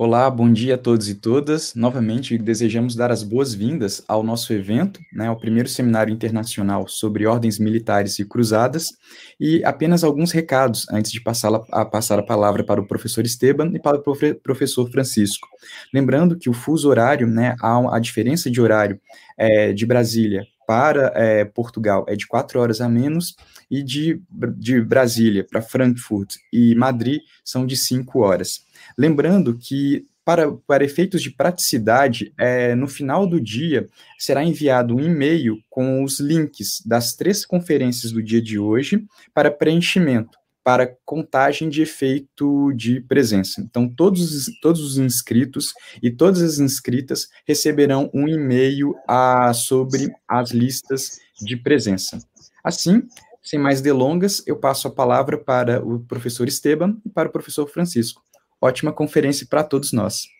Olá, bom dia a todos e todas. Novamente, desejamos dar as boas-vindas ao nosso evento, né, ao primeiro seminário internacional sobre ordens militares e cruzadas, e apenas alguns recados antes de passar a, passar a palavra para o professor Esteban e para o professor Francisco. Lembrando que o fuso horário, né, a, a diferença de horário é, de Brasília para é, Portugal é de quatro horas a menos e de, de Brasília para Frankfurt e Madrid são de cinco horas. Lembrando que para, para, efeitos de praticidade, é, no final do dia será enviado um e-mail com os links das três conferências do dia de hoje para preenchimento, para contagem de efeito de presença. Então, todos, todos os inscritos e todas as inscritas receberão um e-mail a, ah, sobre as listas de presença. Assim, sem mais delongas, eu passo a palavra para o professor Esteban e para o professor Francisco. ótima conferencia para todos nosotros.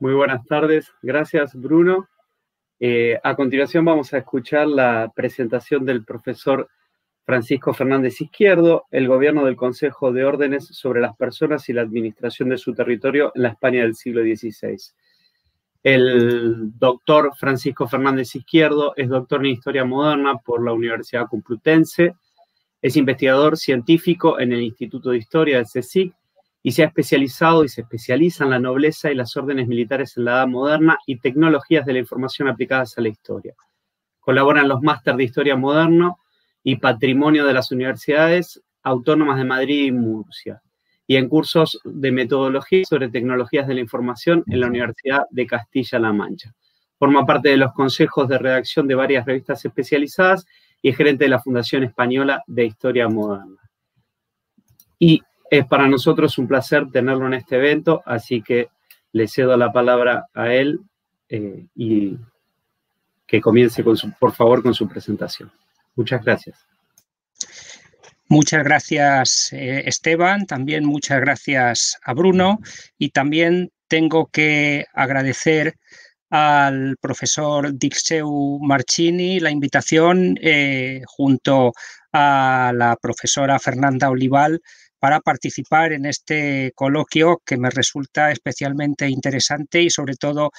Muy buenas tardes, gracias Bruno. Eh, a continuación vamos a escuchar la presentación del profesor Francisco Fernández Izquierdo, el gobierno del Consejo de Órdenes sobre las personas y la administración de su territorio en la España del siglo XVI. El doctor Francisco Fernández Izquierdo es doctor en Historia Moderna por la Universidad Complutense, es investigador científico en el Instituto de Historia del CSIC y se ha especializado y se especializa en la nobleza y las órdenes militares en la edad moderna y tecnologías de la información aplicadas a la historia. Colaboran los máster de Historia Moderno y Patrimonio de las Universidades Autónomas de Madrid y Murcia, y en cursos de metodología sobre tecnologías de la información en la Universidad de Castilla-La Mancha. Forma parte de los consejos de redacción de varias revistas especializadas y es gerente de la Fundación Española de Historia Moderna. Y es para nosotros un placer tenerlo en este evento, así que le cedo la palabra a él eh, y que comience, por favor, con su presentación. Muchas gracias. Muchas gracias, eh, Esteban. También muchas gracias a Bruno. Y también tengo que agradecer al profesor Dixeu Marchini la invitación eh, junto a la profesora Fernanda Olival para participar en este coloquio que me resulta especialmente interesante y sobre todo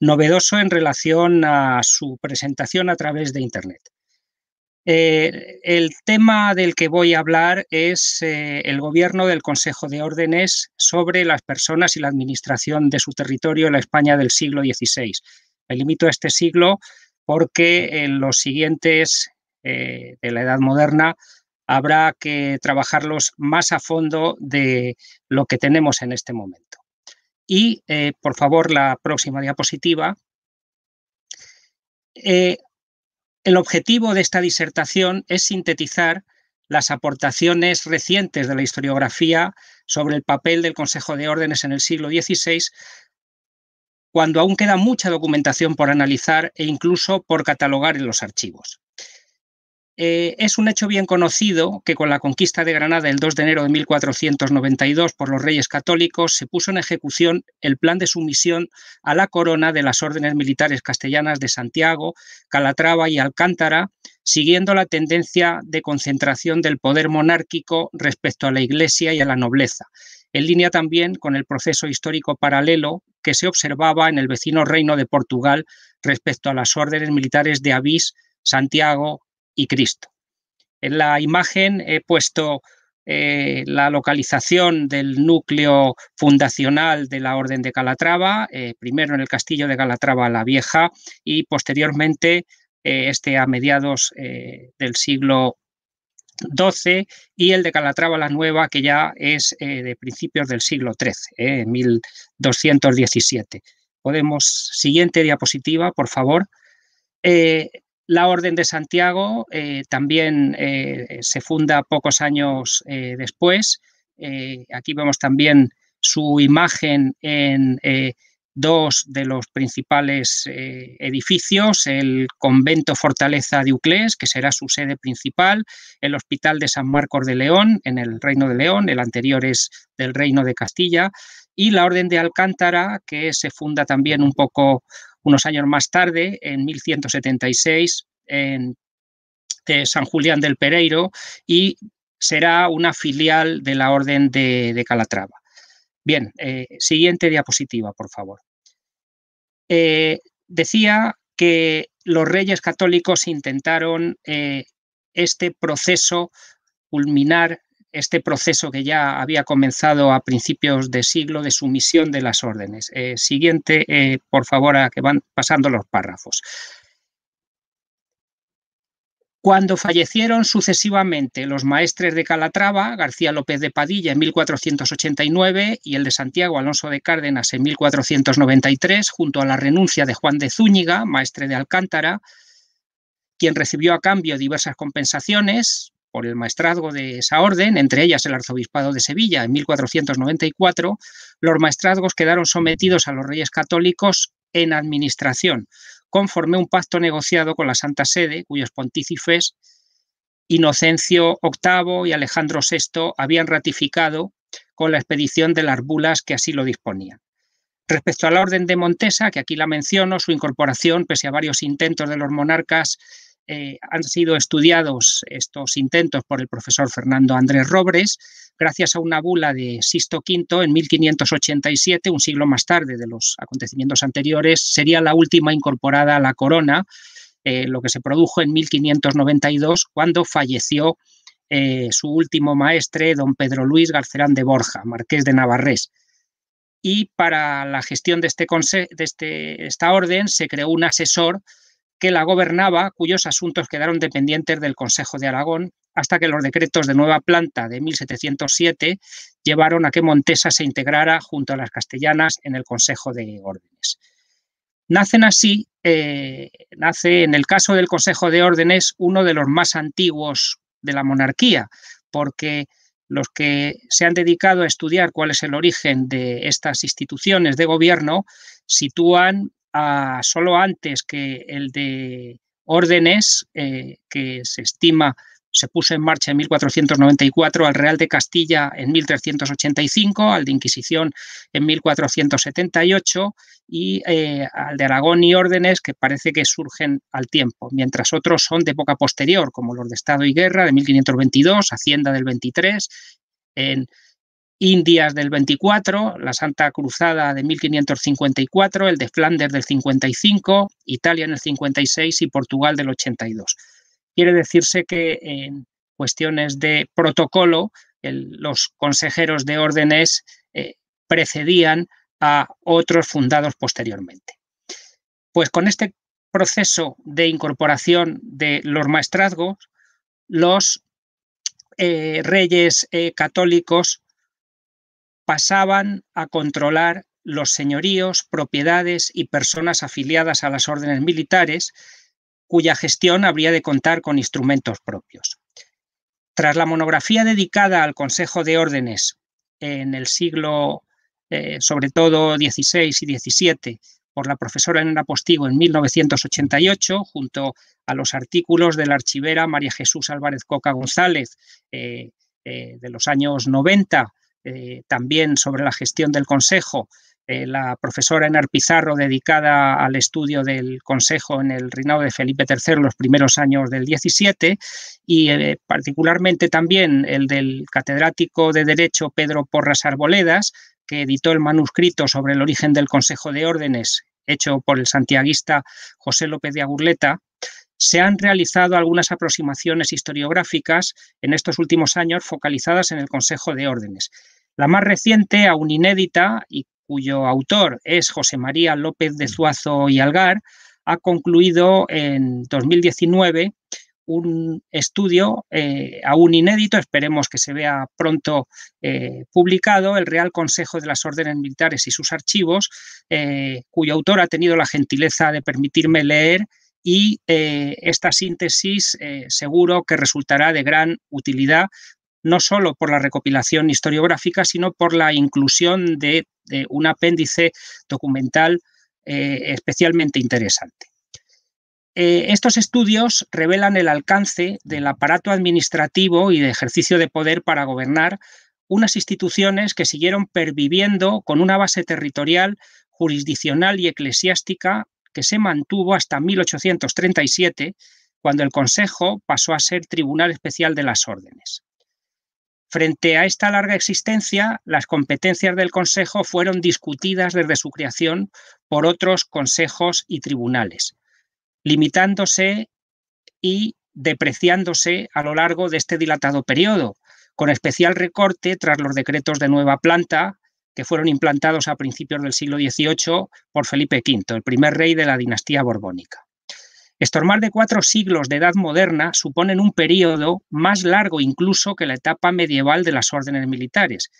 novedoso en relación a su presentación a través de Internet. Eh, el tema del que voy a hablar es eh, el gobierno del Consejo de Órdenes sobre las personas y la administración de su territorio en la España del siglo XVI. Me limito a este siglo porque en los siguientes eh, de la Edad Moderna habrá que trabajarlos más a fondo de lo que tenemos en este momento. Y, eh, por favor, la próxima diapositiva. Eh, el objetivo de esta disertación es sintetizar las aportaciones recientes de la historiografía sobre el papel del Consejo de Órdenes en el siglo XVI, cuando aún queda mucha documentación por analizar e incluso por catalogar en los archivos. Eh, es un hecho bien conocido que con la conquista de Granada el 2 de enero de 1492 por los reyes católicos se puso en ejecución el plan de sumisión a la corona de las órdenes militares castellanas de Santiago, Calatrava y Alcántara, siguiendo la tendencia de concentración del poder monárquico respecto a la Iglesia y a la nobleza, en línea también con el proceso histórico paralelo que se observaba en el vecino reino de Portugal respecto a las órdenes militares de Avís, Santiago, y Cristo. En la imagen he puesto eh, la localización del núcleo fundacional de la Orden de Calatrava, eh, primero en el castillo de Calatrava la Vieja y posteriormente, eh, este a mediados del siglo XII, y el de Calatrava la Nueva, que ya es de principios del siglo XIII, 1217. Podemos, siguiente diapositiva, por favor. La Orden de Santiago eh, también eh, se funda pocos años eh, después. aquí vemos también su imagen en dos de los principales edificios, el convento Fortaleza de Uclés, que será su sede principal, el Hospital de San Marcos de León, en el Reino de León, el anterior es del Reino de Castilla, y la Orden de Alcántara, que se funda también un poco unos años más tarde, en 1176, en de San Julián del Pereiro y será una filial de la Orden de, Calatrava. Bien, eh, siguiente diapositiva, por favor. Eh, decía que los reyes católicos intentaron eh, este proceso culminar este proceso que ya había comenzado a principios de siglo de sumisión de las órdenes. Eh, siguiente, eh, por favor, a que van pasando los párrafos. Cuando fallecieron sucesivamente los maestres de Calatrava, García López de Padilla en 1489 y el de Santiago Alonso de Cárdenas en 1493, junto a la renuncia de Juan de Zúñiga, maestre de Alcántara, quien recibió a cambio diversas compensaciones, por el maestrazgo de esa orden, entre ellas el arzobispado de Sevilla en 1494, los maestrazgos quedaron sometidos a los reyes católicos en administración, conforme un pacto negociado con la Santa Sede, cuyos pontífices Inocencio VIII y Alejandro VI habían ratificado con la expedición de las bulas que así lo disponían. Respecto a la Orden de Montesa, que aquí la menciono, su incorporación, pese a varios intentos de los monarcas, eh, han sido estudiados estos intentos por el profesor Fernando Andrés Robres, gracias a una bula de Sisto V en 1587, un siglo más tarde de los acontecimientos anteriores, sería la última incorporada a la corona, eh, lo que se produjo en 1592, cuando falleció eh, su último maestre, don Pedro Luis Garcelán de Borja, marqués de Navarrés. Y para la gestión de, este, de este, esta orden se creó un asesor que la gobernaba, cuyos asuntos quedaron dependientes del Consejo de Aragón, hasta que los decretos de nueva planta de 1707 llevaron a que Montesa se integrara junto a las castellanas en el Consejo de Órdenes. Nacen así, eh, nace en el caso del Consejo de Órdenes uno de los más antiguos de la monarquía, porque los que se han dedicado a estudiar cuál es el origen de estas instituciones de gobierno sitúan Ah, solo antes que el de órdenes eh, que se estima se puso en marcha en 1494, al Real de Castilla en 1385, al de Inquisición en 1478 y eh, al de Aragón y órdenes que parece que surgen al tiempo, mientras otros son de época posterior, como los de Estado y Guerra de 1522, Hacienda del 23, en Indias del 24, la Santa Cruzada de 1554, el de Flandes del 55, Italia en el 56 y Portugal del 82. Quiere decirse que en cuestiones de protocolo, los consejeros de órdenes eh, precedían a otros fundados posteriormente. Pues con este proceso de incorporación de los maestrazgos, los eh, reyes eh, católicos pasaban a controlar los señoríos, propiedades y personas afiliadas a las órdenes militares, cuya gestión habría de contar con instrumentos propios. Tras la monografía dedicada al Consejo de Órdenes en el siglo, eh, sobre todo XVI y XVII, por la profesora Elena Postigo en 1988, junto a los artículos de la archivera María Jesús Álvarez Coca González eh, eh, de los años 90 eh, también sobre la gestión del Consejo, eh, la profesora Enar Pizarro dedicada al estudio del Consejo en el reinado de Felipe III los primeros años del 17 y eh, particularmente también el del catedrático de Derecho Pedro Porras Arboledas, que editó el manuscrito sobre el origen del Consejo de Órdenes, hecho por el santiaguista José López de Agurleta, se han realizado algunas aproximaciones historiográficas en estos últimos años focalizadas en el Consejo de Órdenes. La más reciente, aún inédita, y cuyo autor es José María López de Zuazo y Algar, ha concluido en 2019 un estudio eh, aún inédito, esperemos que se vea pronto eh, publicado, el Real Consejo de las Órdenes Militares y sus archivos, eh, cuyo autor ha tenido la gentileza de permitirme leer y esta síntesis seguro que resultará de gran utilidad no solo por la recopilación historiográfica, sino por la inclusión de, un apéndice documental eh, especialmente interesante. Eh, estos estudios revelan el alcance del aparato administrativo y de ejercicio de poder para gobernar unas instituciones que siguieron perviviendo con una base territorial, jurisdiccional y eclesiástica que se mantuvo hasta 1837, cuando el Consejo pasó a ser Tribunal Especial de las Órdenes. Frente a esta larga existencia, las competencias del Consejo fueron discutidas desde su creación por otros consejos y tribunales, limitándose y depreciándose a lo largo de este dilatado periodo, con especial recorte tras los decretos de nueva planta que fueron implantados a principios del siglo XVIII por Felipe V, el primer rey de la dinastía borbónica. Estormar de cuatro siglos de edad moderna suponen un periodo más largo incluso que la etapa medieval de las órdenes militares,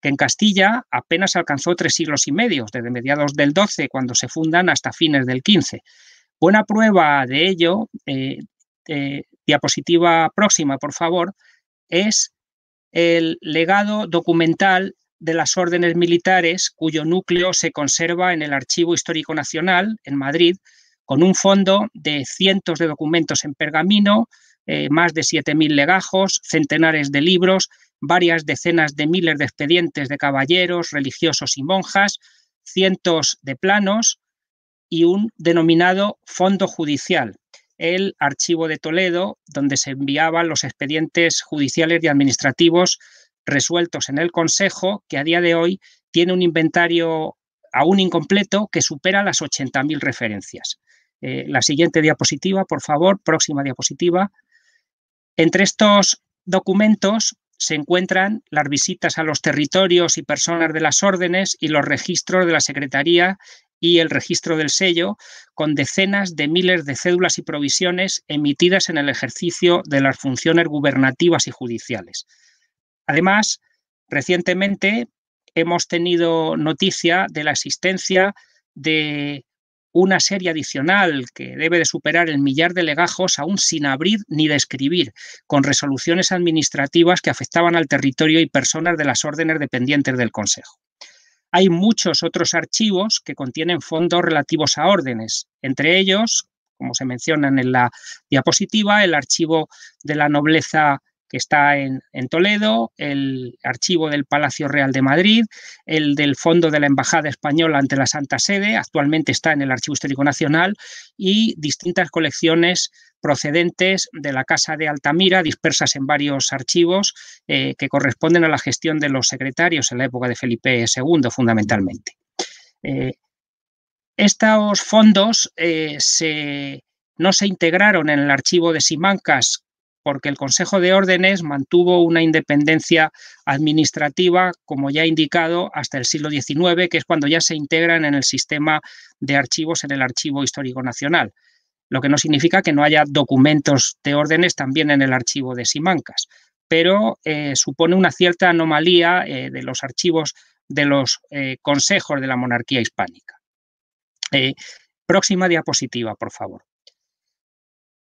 que en Castilla apenas alcanzó tres siglos y medio, desde mediados del XII, cuando se fundan, hasta fines del XV. Buena prueba de ello, eh, eh, diapositiva próxima, por favor, es el legado documental de las órdenes militares, cuyo núcleo se conserva en el Archivo Histórico Nacional, en Madrid, con un fondo de cientos de documentos en pergamino, eh, más de 7.000 legajos, centenares de libros, varias decenas de miles de expedientes de caballeros, religiosos y monjas, cientos de planos y un denominado fondo judicial, el archivo de Toledo, donde se enviaban los expedientes judiciales y administrativos resueltos en el Consejo, que a día de hoy tiene un inventario aún incompleto que supera las 80.000 referencias. Eh, la siguiente diapositiva, por favor, próxima diapositiva. Entre estos documentos se encuentran las visitas a los territorios y personas de las órdenes y los registros de la Secretaría y el registro del sello, con decenas de miles de cédulas y provisiones emitidas en el ejercicio de las funciones gubernativas y judiciales. Además, recientemente hemos tenido noticia de la existencia de una serie adicional que debe de superar el millar de legajos aún sin abrir ni describir, con resoluciones administrativas que afectaban al territorio y personas de las órdenes dependientes del Consejo. Hay muchos otros archivos que contienen fondos relativos a órdenes, entre ellos, como se menciona en la diapositiva, el archivo de la nobleza que está en, Toledo, el archivo del Palacio Real de Madrid, el del Fondo de la Embajada Española ante la Santa Sede, actualmente está en el Archivo Histórico Nacional, y distintas colecciones procedentes de la Casa de Altamira, dispersas en varios archivos eh, que corresponden a la gestión de los secretarios en la época de Felipe II, fundamentalmente. Eh, estos fondos eh, no se integraron en el archivo de Simancas porque el Consejo de Órdenes mantuvo una independencia administrativa, como ya he indicado, hasta el siglo XIX, que es cuando ya se integran en el sistema de archivos en el Archivo Histórico Nacional, lo que no significa que no haya documentos de órdenes también en el archivo de Simancas, pero eh, supone una cierta anomalía eh, de los archivos de los eh, consejos de la monarquía hispánica. próxima diapositiva, por favor.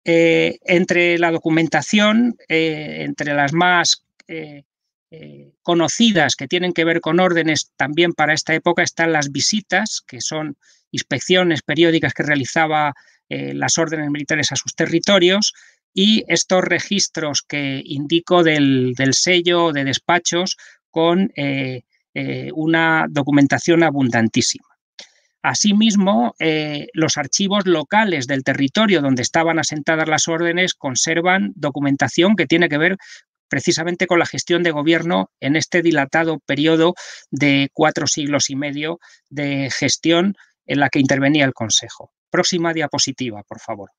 Eh, entre la documentación, eh, entre las más eh, conocidas que tienen que ver con órdenes también para esta época, están las visitas, que son inspecciones periódicas que realizaba las órdenes militares a sus territorios, y estos registros que indico del sello de despachos con una documentación abundantísima. Asimismo, eh, los archivos locales del territorio donde estaban asentadas las órdenes conservan documentación que tiene que ver precisamente con la gestión de gobierno en este dilatado periodo de cuatro siglos y medio de gestión en la que intervenía el Consejo. Próxima diapositiva, por favor.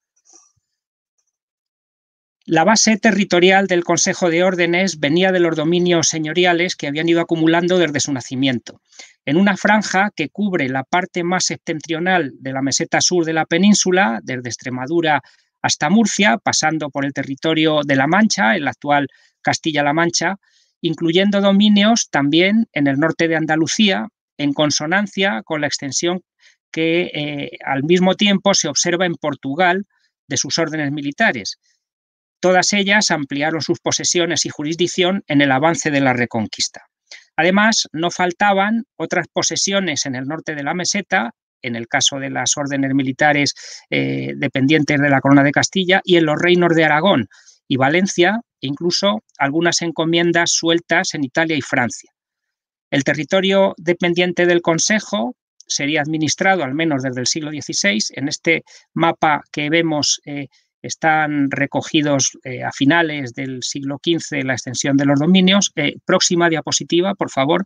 La base territorial del Consejo de Órdenes venía de los dominios señoriales que habían ido acumulando desde su nacimiento. En una franja que cubre la parte más septentrional de la meseta sur de la península, desde Extremadura hasta Murcia, pasando por el territorio de La Mancha, el actual Castilla-La Mancha, incluyendo dominios también en el norte de Andalucía, en consonancia con la extensión que eh, al mismo tiempo se observa en Portugal de sus órdenes militares. Todas ellas ampliaron sus posesiones y jurisdicción en el avance de la Reconquista. Además, no faltaban otras posesiones en el norte de la meseta, en el caso de las órdenes militares eh, dependientes de la Corona de Castilla, y en los reinos de Aragón y Valencia, e incluso algunas encomiendas sueltas en Italia y Francia. El territorio dependiente del Consejo sería administrado, al menos desde el siglo XVI, en este mapa que vemos eh, están recogidos eh, a finales del siglo XV la extensión de los dominios. Eh, próxima diapositiva, por favor.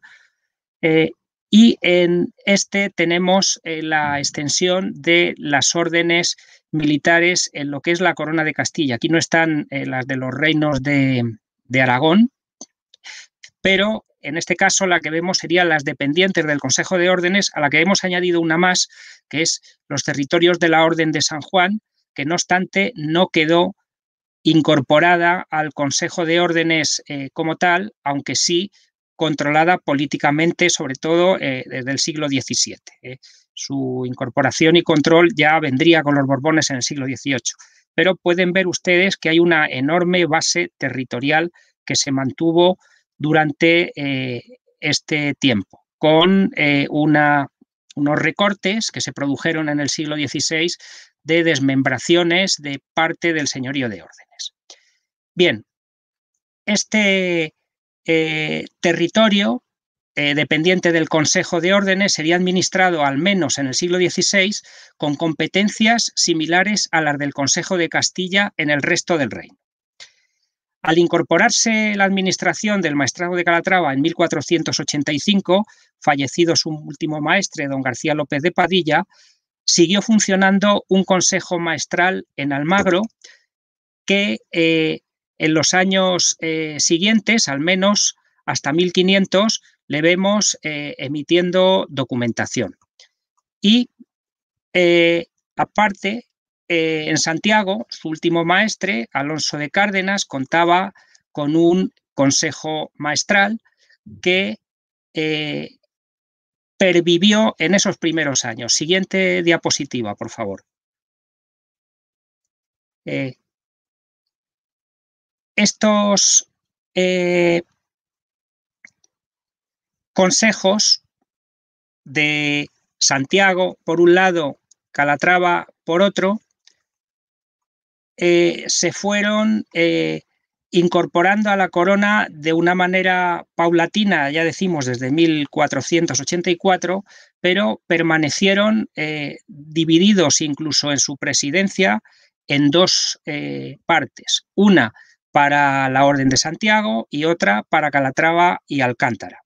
Eh, y en este tenemos la extensión de las órdenes militares en lo que es la corona de Castilla. Aquí no están las de los reinos de, de Aragón, pero en este caso la que vemos serían las dependientes del Consejo de Órdenes, a la que hemos añadido una más, que es los territorios de la Orden de San Juan, que no obstante no quedó incorporada al Consejo de Órdenes eh, como tal, aunque sí controlada políticamente, sobre todo eh, desde el siglo XVII. Eh. Su incorporación y control ya vendría con los Borbones en el siglo XVIII. Pero pueden ver ustedes que hay una enorme base territorial que se mantuvo durante este tiempo, con unos recortes que se produjeron en el siglo XVI de desmembraciones de parte del señorío de órdenes. Bien, este eh, territorio eh, dependiente del Consejo de Órdenes sería administrado al menos en el siglo XVI con competencias similares a las del Consejo de Castilla en el resto del reino. Al incorporarse la administración del maestrado de Calatrava en 1485, fallecido su último maestre, don García López de Padilla, siguió funcionando un consejo maestral en Almagro que eh, en los años eh, siguientes, al menos hasta 1500, le vemos eh, emitiendo documentación. Y aparte, en Santiago, su último maestre, Alonso de Cárdenas, contaba con un consejo maestral que pervivió en esos primeros años. Siguiente diapositiva, por favor. Eh, estos eh, consejos de Santiago, por un lado, Calatrava, por otro, eh, se fueron incorporando a la corona de una manera paulatina, ya decimos desde 1484, pero permanecieron eh, divididos incluso en su presidencia en dos eh, partes, una para la Orden de Santiago y otra para Calatrava y Alcántara.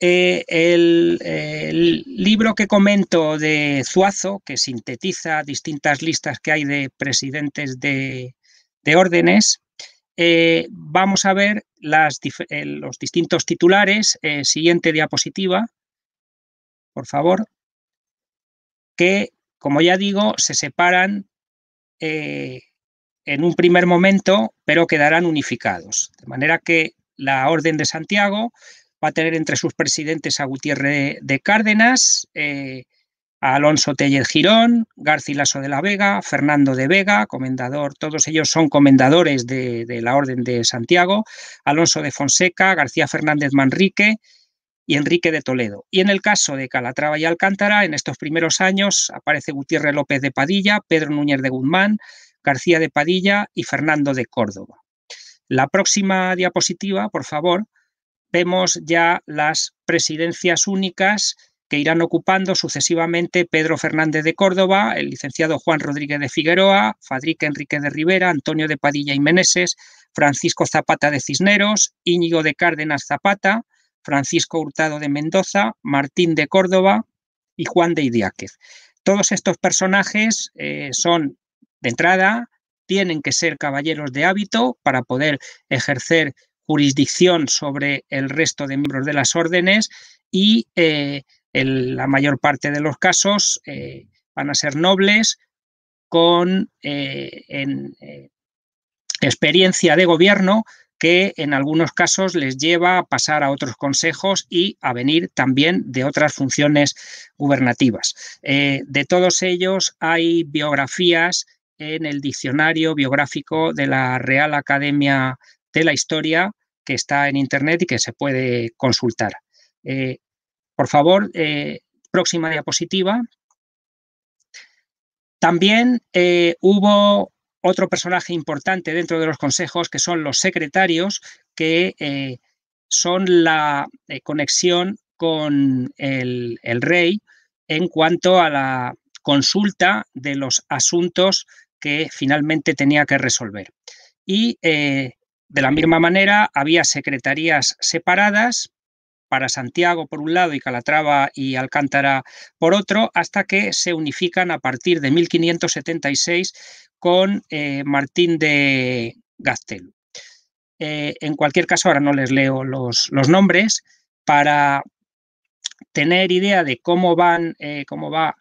Eh, el, el, libro que comento de Zuazo, que sintetiza distintas listas que hay de presidentes de, de órdenes, eh, vamos a ver eh, los distintos titulares. Eh, siguiente diapositiva, por favor, que, como ya digo, se separan en un primer momento, pero quedarán unificados. De manera que la Orden de Santiago va a tener entre sus presidentes a Gutiérrez de Cárdenas, Alonso Tellez Girón, Garcilaso de la Vega, Fernando de Vega, comendador, todos ellos son comendadores de, de la Orden de Santiago, Alonso de Fonseca, García Fernández Manrique, y Enrique de Toledo. Y en el caso de Calatrava y Alcántara, en estos primeros años aparece Gutiérrez López de Padilla, Pedro Núñez de Guzmán, García de Padilla y Fernando de Córdoba. La próxima diapositiva, por favor, vemos ya las presidencias únicas que irán ocupando sucesivamente Pedro Fernández de Córdoba, el licenciado Juan Rodríguez de Figueroa, Fadrique Enrique de Rivera, Antonio de Padilla y Meneses, Francisco Zapata de Cisneros, Íñigo de Cárdenas Zapata, Francisco Hurtado de Mendoza, Martín de Córdoba y Juan de Idiáquez. Todos estos personajes eh, son, de entrada, tienen que ser caballeros de hábito para poder ejercer jurisdicción sobre el resto de miembros de las órdenes y eh, la mayor parte de los casos eh, van a ser nobles con eh, eh, experiencia de gobierno que en algunos casos les lleva a pasar a otros consejos y a venir también de otras funciones gubernativas. de todos ellos hay biografías en el diccionario biográfico de la Real Academia de la Historia que está en Internet y que se puede consultar. Por favor, eh, próxima diapositiva. También eh, hubo otro personaje importante dentro de los consejos, que son los secretarios, que eh, son la conexión con el, rey en cuanto a la consulta de los asuntos que finalmente tenía que resolver. Y de la misma manera había secretarías separadas para Santiago por un lado y Calatrava y Alcántara por otro, hasta que se unifican a partir de 1576 con eh, Martín de Gaztelu. Eh, en cualquier caso, ahora no les leo los, nombres, para tener idea de cómo, van, eh, cómo va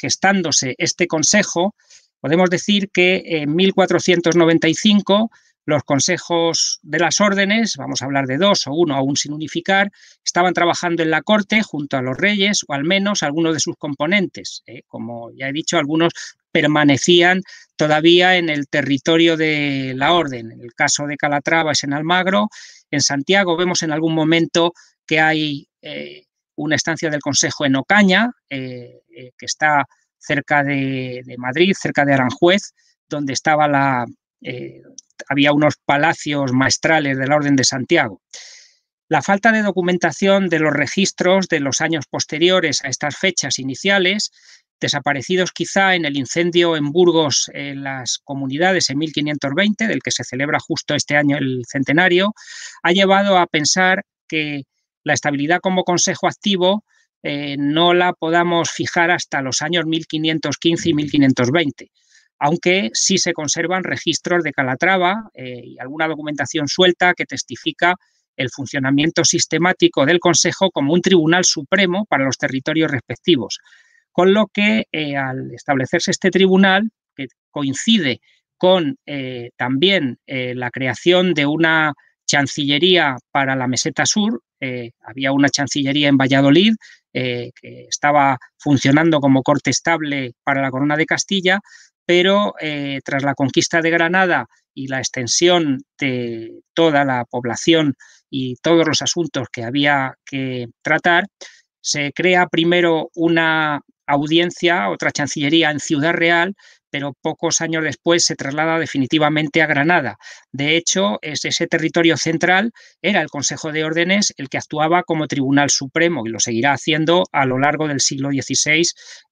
gestándose este consejo, podemos decir que en 1495 los consejos de las órdenes, vamos a hablar de dos o uno aún sin unificar, estaban trabajando en la corte junto a los reyes o al menos algunos de sus componentes. ¿eh? Como ya he dicho, algunos permanecían todavía en el territorio de la orden. En el caso de Calatrava es en Almagro, en Santiago vemos en algún momento que hay eh, una estancia del Consejo en Ocaña, eh, que está cerca de Madrid, cerca de Aranjuez, donde estaba la, eh, había unos palacios maestrales de la Orden de Santiago. La falta de documentación de los registros de los años posteriores a estas fechas iniciales, desaparecidos quizá en el incendio en Burgos en las comunidades en 1520, del que se celebra justo este año el centenario, ha llevado a pensar que la estabilidad como consejo activo eh, no la podamos fijar hasta los años 1515 y 1520 aunque sí se conservan registros de Calatrava eh, y alguna documentación suelta que testifica el funcionamiento sistemático del Consejo como un tribunal supremo para los territorios respectivos. Con lo que eh, al establecerse este tribunal, que coincide con eh, también la creación de una chancillería para la meseta sur, había una chancillería en Valladolid que estaba funcionando como corte estable para la Corona de Castilla, pero eh, tras la conquista de Granada y la extensión de toda la población y todos los asuntos que había que tratar, se crea primero una audiencia, otra chancillería en Ciudad Real, pero pocos años después se traslada definitivamente a Granada. De hecho, ese territorio central era el Consejo de Órdenes el que actuaba como Tribunal Supremo y lo seguirá haciendo a lo largo del siglo XVI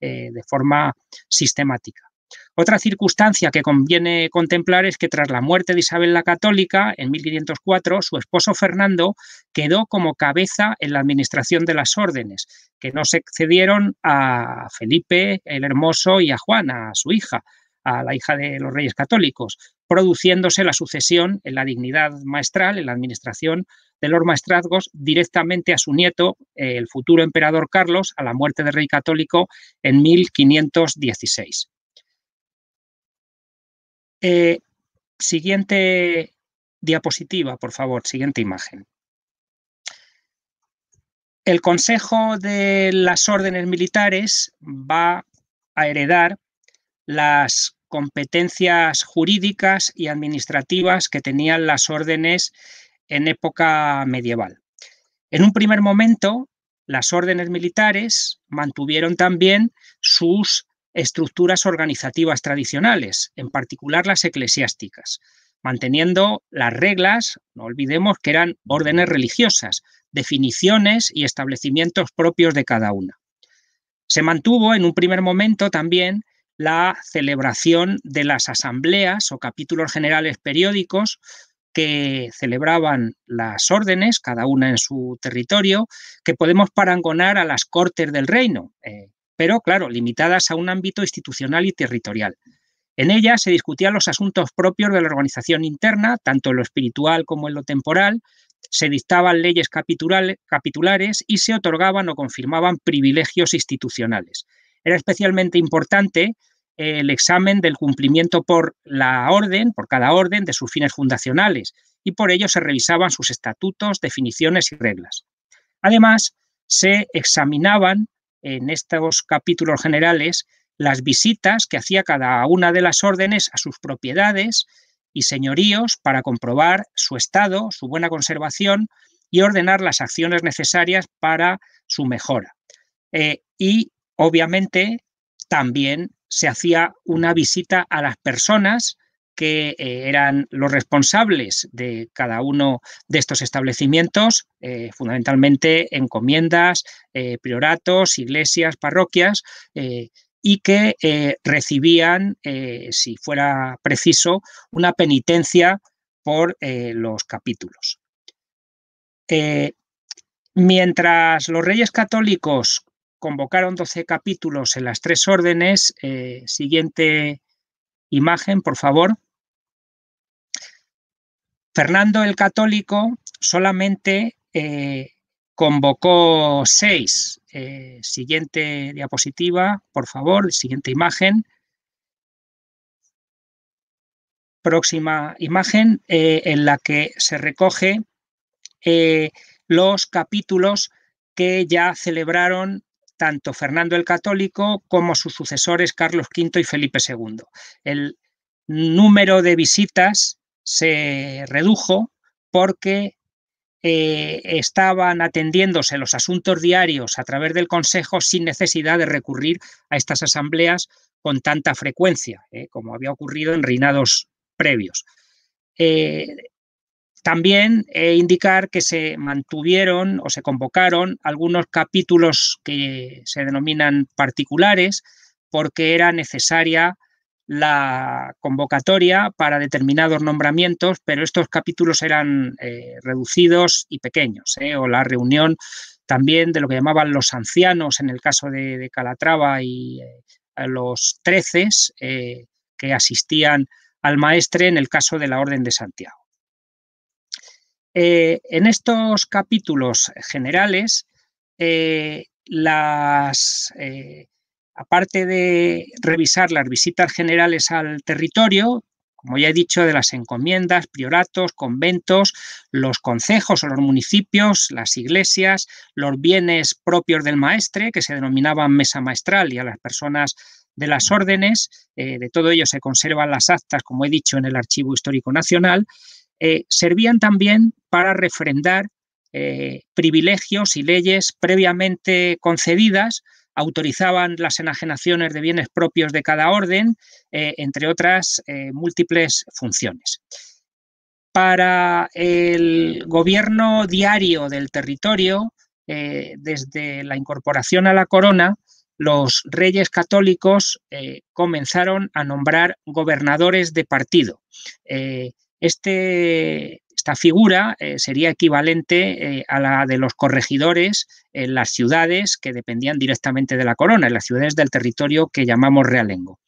eh, de forma sistemática. Otra circunstancia que conviene contemplar es que tras la muerte de Isabel la Católica, en 1504, su esposo Fernando quedó como cabeza en la administración de las órdenes, que no se cedieron a Felipe el Hermoso y a Juana, a su hija, a la hija de los reyes católicos, produciéndose la sucesión en la dignidad maestral, en la administración de los maestrazgos directamente a su nieto, el futuro emperador Carlos, a la muerte del rey católico en 1516. Eh, siguiente diapositiva, por favor, siguiente imagen. El Consejo de las órdenes militares va a heredar las competencias jurídicas y administrativas que tenían las órdenes en época medieval. En un primer momento, las órdenes militares mantuvieron también sus estructuras organizativas tradicionales, en particular las eclesiásticas, manteniendo las reglas, no olvidemos que eran órdenes religiosas, definiciones y establecimientos propios de cada una. Se mantuvo en un primer momento también la celebración de las asambleas o capítulos generales periódicos que celebraban las órdenes, cada una en su territorio, que podemos parangonar a las cortes del reino, eh, pero claro, limitadas a un ámbito institucional y territorial. En ellas se discutían los asuntos propios de la organización interna, tanto en lo espiritual como en lo temporal, se dictaban leyes capitulares y se otorgaban o confirmaban privilegios institucionales. Era especialmente importante eh, el examen del cumplimiento por la orden, por cada orden, de sus fines fundacionales, y por ello se revisaban sus estatutos, definiciones y reglas. Además, se examinaban en estos capítulos generales las visitas que hacía cada una de las órdenes a sus propiedades y señoríos para comprobar su estado, su buena conservación y ordenar las acciones necesarias para su mejora. Eh, y obviamente también se hacía una visita a las personas que eh, eran los responsables de cada uno de estos establecimientos, eh, fundamentalmente encomiendas, eh, prioratos, iglesias, parroquias, y que recibían, si fuera preciso, una penitencia por los capítulos. mientras los reyes católicos convocaron 12 capítulos en las tres órdenes, siguiente imagen, por favor. Fernando el Católico solamente eh, convocó seis. Eh, siguiente diapositiva, por favor, siguiente imagen. Próxima imagen eh, en la que se recoge los capítulos que ya celebraron tanto Fernando el Católico como sus sucesores Carlos V y Felipe II. El número de visitas se redujo porque eh, estaban atendiéndose los asuntos diarios a través del Consejo sin necesidad de recurrir a estas asambleas con tanta frecuencia, eh, como había ocurrido en reinados previos. Eh, también también indicar que se mantuvieron o se convocaron algunos capítulos que se denominan particulares porque era necesaria la convocatoria para determinados nombramientos, pero estos capítulos eran eh, reducidos y pequeños, ¿eh? o la reunión también de lo que llamaban los ancianos en el caso de, Calatrava y eh, los treces que asistían al maestre en el caso de la Orden de Santiago. en estos capítulos generales, las aparte de revisar las visitas generales al territorio, como ya he dicho, de las encomiendas, prioratos, conventos, los concejos o los municipios, las iglesias, los bienes propios del maestre, que se denominaban mesa maestral, y a las personas de las órdenes. Eh, de todo ello se conservan las actas, como he dicho, en el Archivo Histórico Nacional. Eh, servían también para refrendar eh, privilegios y leyes previamente concedidas autorizaban las enajenaciones de bienes propios de cada orden, eh, entre otras eh, múltiples funciones. Para el gobierno diario del territorio, eh, desde la incorporación a la corona, los reyes católicos comenzaron a nombrar gobernadores de partido. este esta figura eh, sería equivalente eh, a la de los corregidores en las ciudades que dependían directamente de la corona, en las ciudades del territorio que llamamos realengo.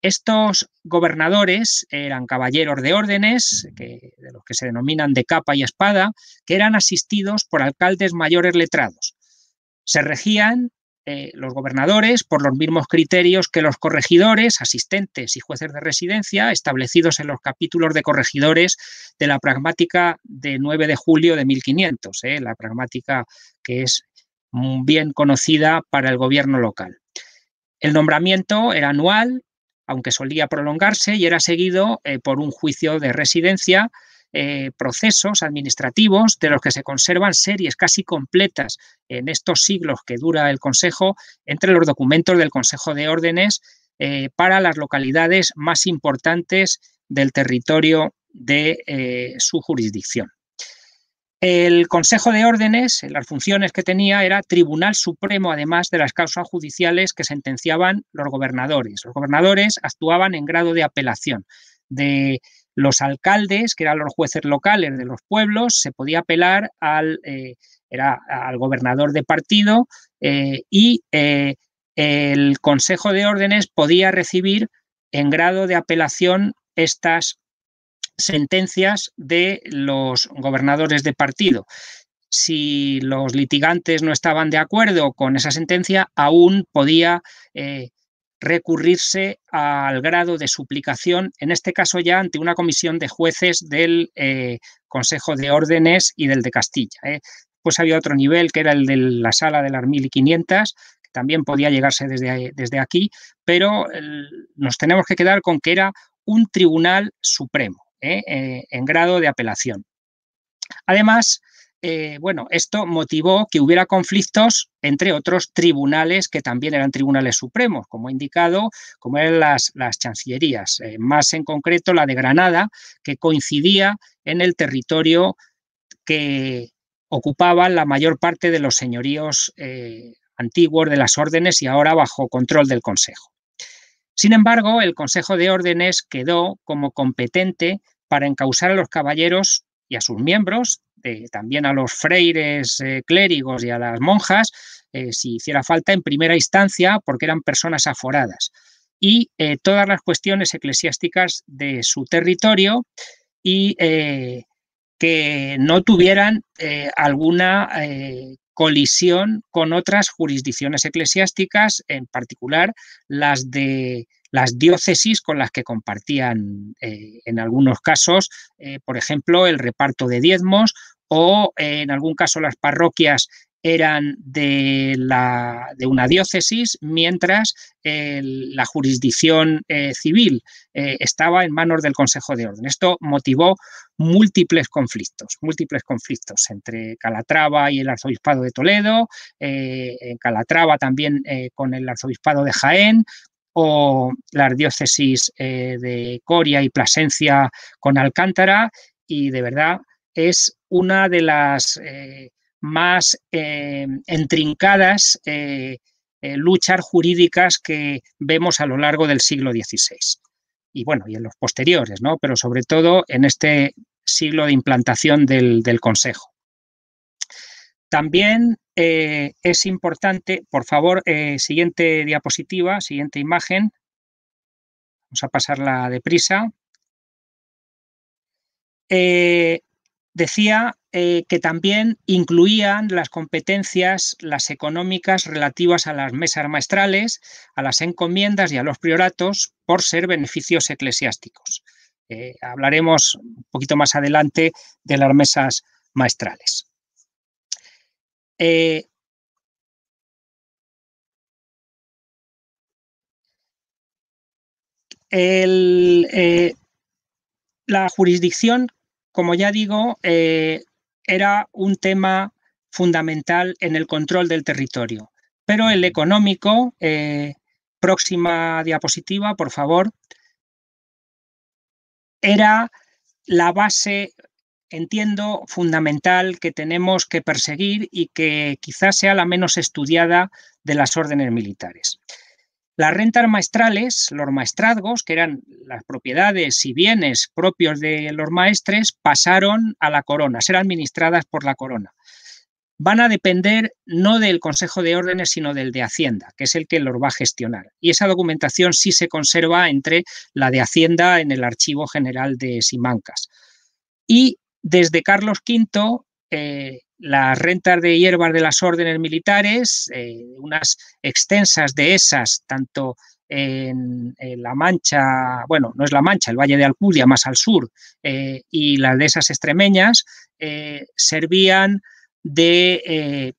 Estos gobernadores eran caballeros de órdenes, de los que se denominan de capa y espada, que eran asistidos por alcaldes mayores letrados. Se regían eh, los gobernadores por los mismos criterios que los corregidores, asistentes y jueces de residencia establecidos en los capítulos de corregidores de la pragmática de 9 de julio de 1500, eh, la pragmática que es mm, bien conocida para el gobierno local. El nombramiento era anual, aunque solía prolongarse, y era seguido eh, por un juicio de residencia eh, procesos administrativos de los que se conservan series casi completas en estos siglos que dura el Consejo entre los documentos del Consejo de Órdenes eh, para las localidades más importantes del territorio de eh, su jurisdicción. El Consejo de Órdenes, las funciones que tenía, era Tribunal Supremo, además de las causas judiciales que sentenciaban los gobernadores. Los gobernadores actuaban en grado de apelación, de los alcaldes, que eran los jueces locales de los pueblos, se podía apelar al, eh, era al gobernador de partido eh, y eh, el Consejo de Órdenes podía recibir en grado de apelación estas sentencias de los gobernadores de partido. Si los litigantes no estaban de acuerdo con esa sentencia, aún podía recurrirse al grado de suplicación, en este caso ya ante una comisión de jueces del eh, Consejo de Órdenes y del de Castilla. ¿eh? Pues había otro nivel que era el de la sala de las 1500, que también podía llegarse desde, desde aquí, pero nos tenemos que quedar con que era un tribunal supremo ¿eh? en grado de apelación. Además, eh, bueno, esto motivó que hubiera conflictos entre otros tribunales que también eran tribunales supremos, como he indicado, como eran las, las chancillerías, eh, más en concreto la de Granada, que coincidía en el territorio que ocupaban la mayor parte de los señoríos eh, antiguos de las órdenes y ahora bajo control del Consejo. Sin embargo, el Consejo de Órdenes quedó como competente para encausar a los caballeros y a sus miembros eh, también a los freires eh, clérigos y a las monjas, eh, si hiciera falta, en primera instancia, porque eran personas aforadas. Y todas las cuestiones eclesiásticas de su territorio y que no tuvieran alguna colisión con otras jurisdicciones eclesiásticas, en particular las de las diócesis con las que compartían eh, en algunos casos, eh, por ejemplo, el reparto de diezmos o eh, en algún caso las parroquias eran de, la, de una diócesis, mientras la jurisdicción civil estaba en manos del Consejo de Orden. Esto motivó múltiples conflictos, múltiples conflictos entre Calatrava y el Arzobispado de Toledo, en Calatrava también con el Arzobispado de Jaén, o las diócesis eh, de Coria y Plasencia con Alcántara, y de verdad es una de las eh, más eh, entrincadas luchas jurídicas que vemos a lo largo del siglo XVI. Y bueno, y en los posteriores, ¿no? Pero sobre todo en este siglo de implantación del, del Consejo. También eh, es importante, por favor, eh, siguiente diapositiva, siguiente imagen. Vamos a pasarla deprisa. Eh, decía que también incluían las competencias, las económicas relativas a las mesas maestrales, a las encomiendas y a los prioratos por ser beneficios eclesiásticos. hablaremos un poquito más adelante de las mesas maestrales. Eh, eh, la jurisdicción, como ya digo, eh, era un tema fundamental en el control del territorio. Pero el económico, próxima diapositiva, por favor, era la base entiendo, fundamental que tenemos que perseguir y que quizás sea la menos estudiada de las órdenes militares. Las rentas maestrales, los maestrazgos, que eran las propiedades y bienes propios de los maestres, pasaron a la corona, ser administradas por la corona. Van a depender no del Consejo de Órdenes, sino del de Hacienda, que es el que los va a gestionar. Y esa documentación sí se conserva entre la de Hacienda en el Archivo General de Simancas. Y desde Carlos V, eh, las rentas de hierbas de las órdenes militares, eh, unas extensas de esas, tanto en, La Mancha, bueno, no es La Mancha, el Valle de Alcudia, más al sur, eh, y las de esas extremeñas, servían de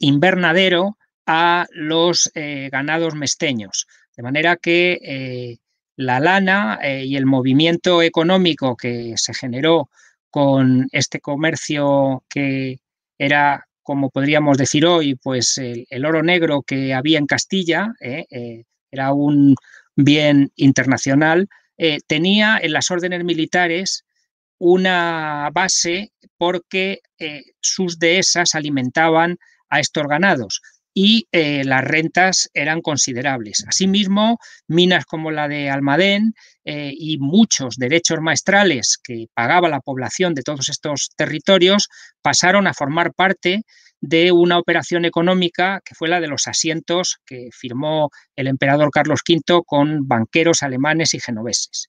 invernadero a los ganados mesteños. De manera que la lana y el movimiento económico que se generó con este comercio que era, como podríamos decir hoy, pues el, oro negro que había en Castilla, ¿eh? Eh, era un bien internacional, eh, tenía en las órdenes militares una base porque sus dehesas alimentaban a estos ganados y eh, las rentas eran considerables. Asimismo, minas como la de Almadén eh, y muchos derechos maestrales que pagaba la población de todos estos territorios pasaron a formar parte de una operación económica que fue la de los asientos que firmó el emperador Carlos V con banqueros alemanes y genoveses.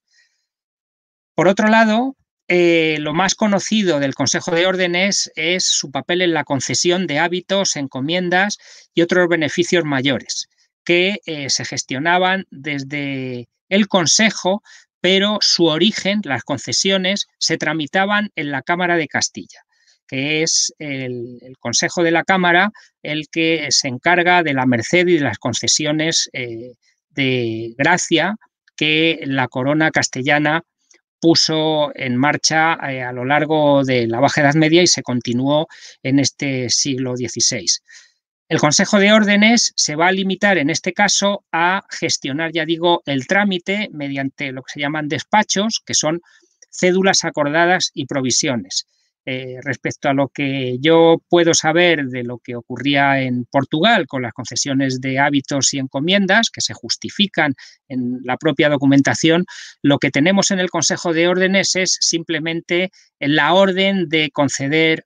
Por otro lado, eh, lo más conocido del Consejo de Órdenes es su papel en la concesión de hábitos, encomiendas y otros beneficios mayores que eh, se gestionaban desde el Consejo, pero su origen, las concesiones, se tramitaban en la Cámara de Castilla que es el, Consejo de la Cámara el que se encarga de la merced y de las concesiones eh, de gracia que la corona castellana puso en marcha eh, a lo largo de la Baja Edad Media y se continuó en este siglo XVI. El Consejo de Órdenes se va a limitar en este caso a gestionar, ya digo, el trámite mediante lo que se llaman despachos, que son cédulas acordadas y provisiones. Eh, respecto a lo que yo puedo saber de lo que ocurría en Portugal con las concesiones de hábitos y encomiendas, que se justifican en la propia documentación, lo que tenemos en el Consejo de Órdenes es simplemente la orden de conceder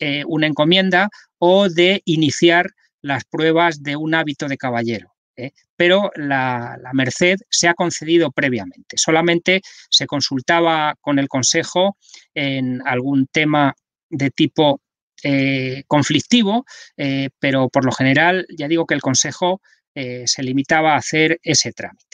eh, una encomienda o de iniciar las pruebas de un hábito de caballero. ¿eh? pero la, merced se ha concedido previamente. Solamente se consultaba con el Consejo en algún tema de tipo eh, conflictivo, eh, pero por lo general ya digo que el Consejo se limitaba a hacer ese trámite.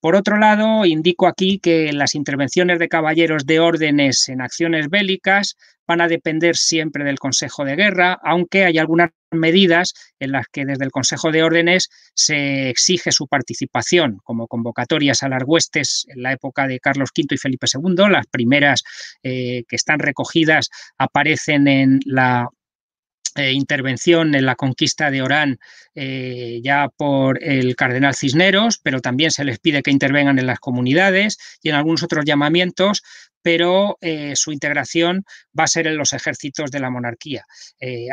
Por otro lado, indico aquí que las intervenciones de caballeros de órdenes en acciones bélicas van a depender siempre del Consejo de Guerra, aunque hay algunas medidas en las que desde el Consejo de Órdenes se exige su participación, como convocatorias a en la época de Carlos V y Felipe II. Las primeras eh, que están recogidas aparecen en la eh, intervención en la conquista de Orán eh, ya por el cardenal Cisneros, pero también se les pide que intervengan en las comunidades y en algunos otros llamamientos, pero eh, su integración va a ser en los ejércitos de la monarquía.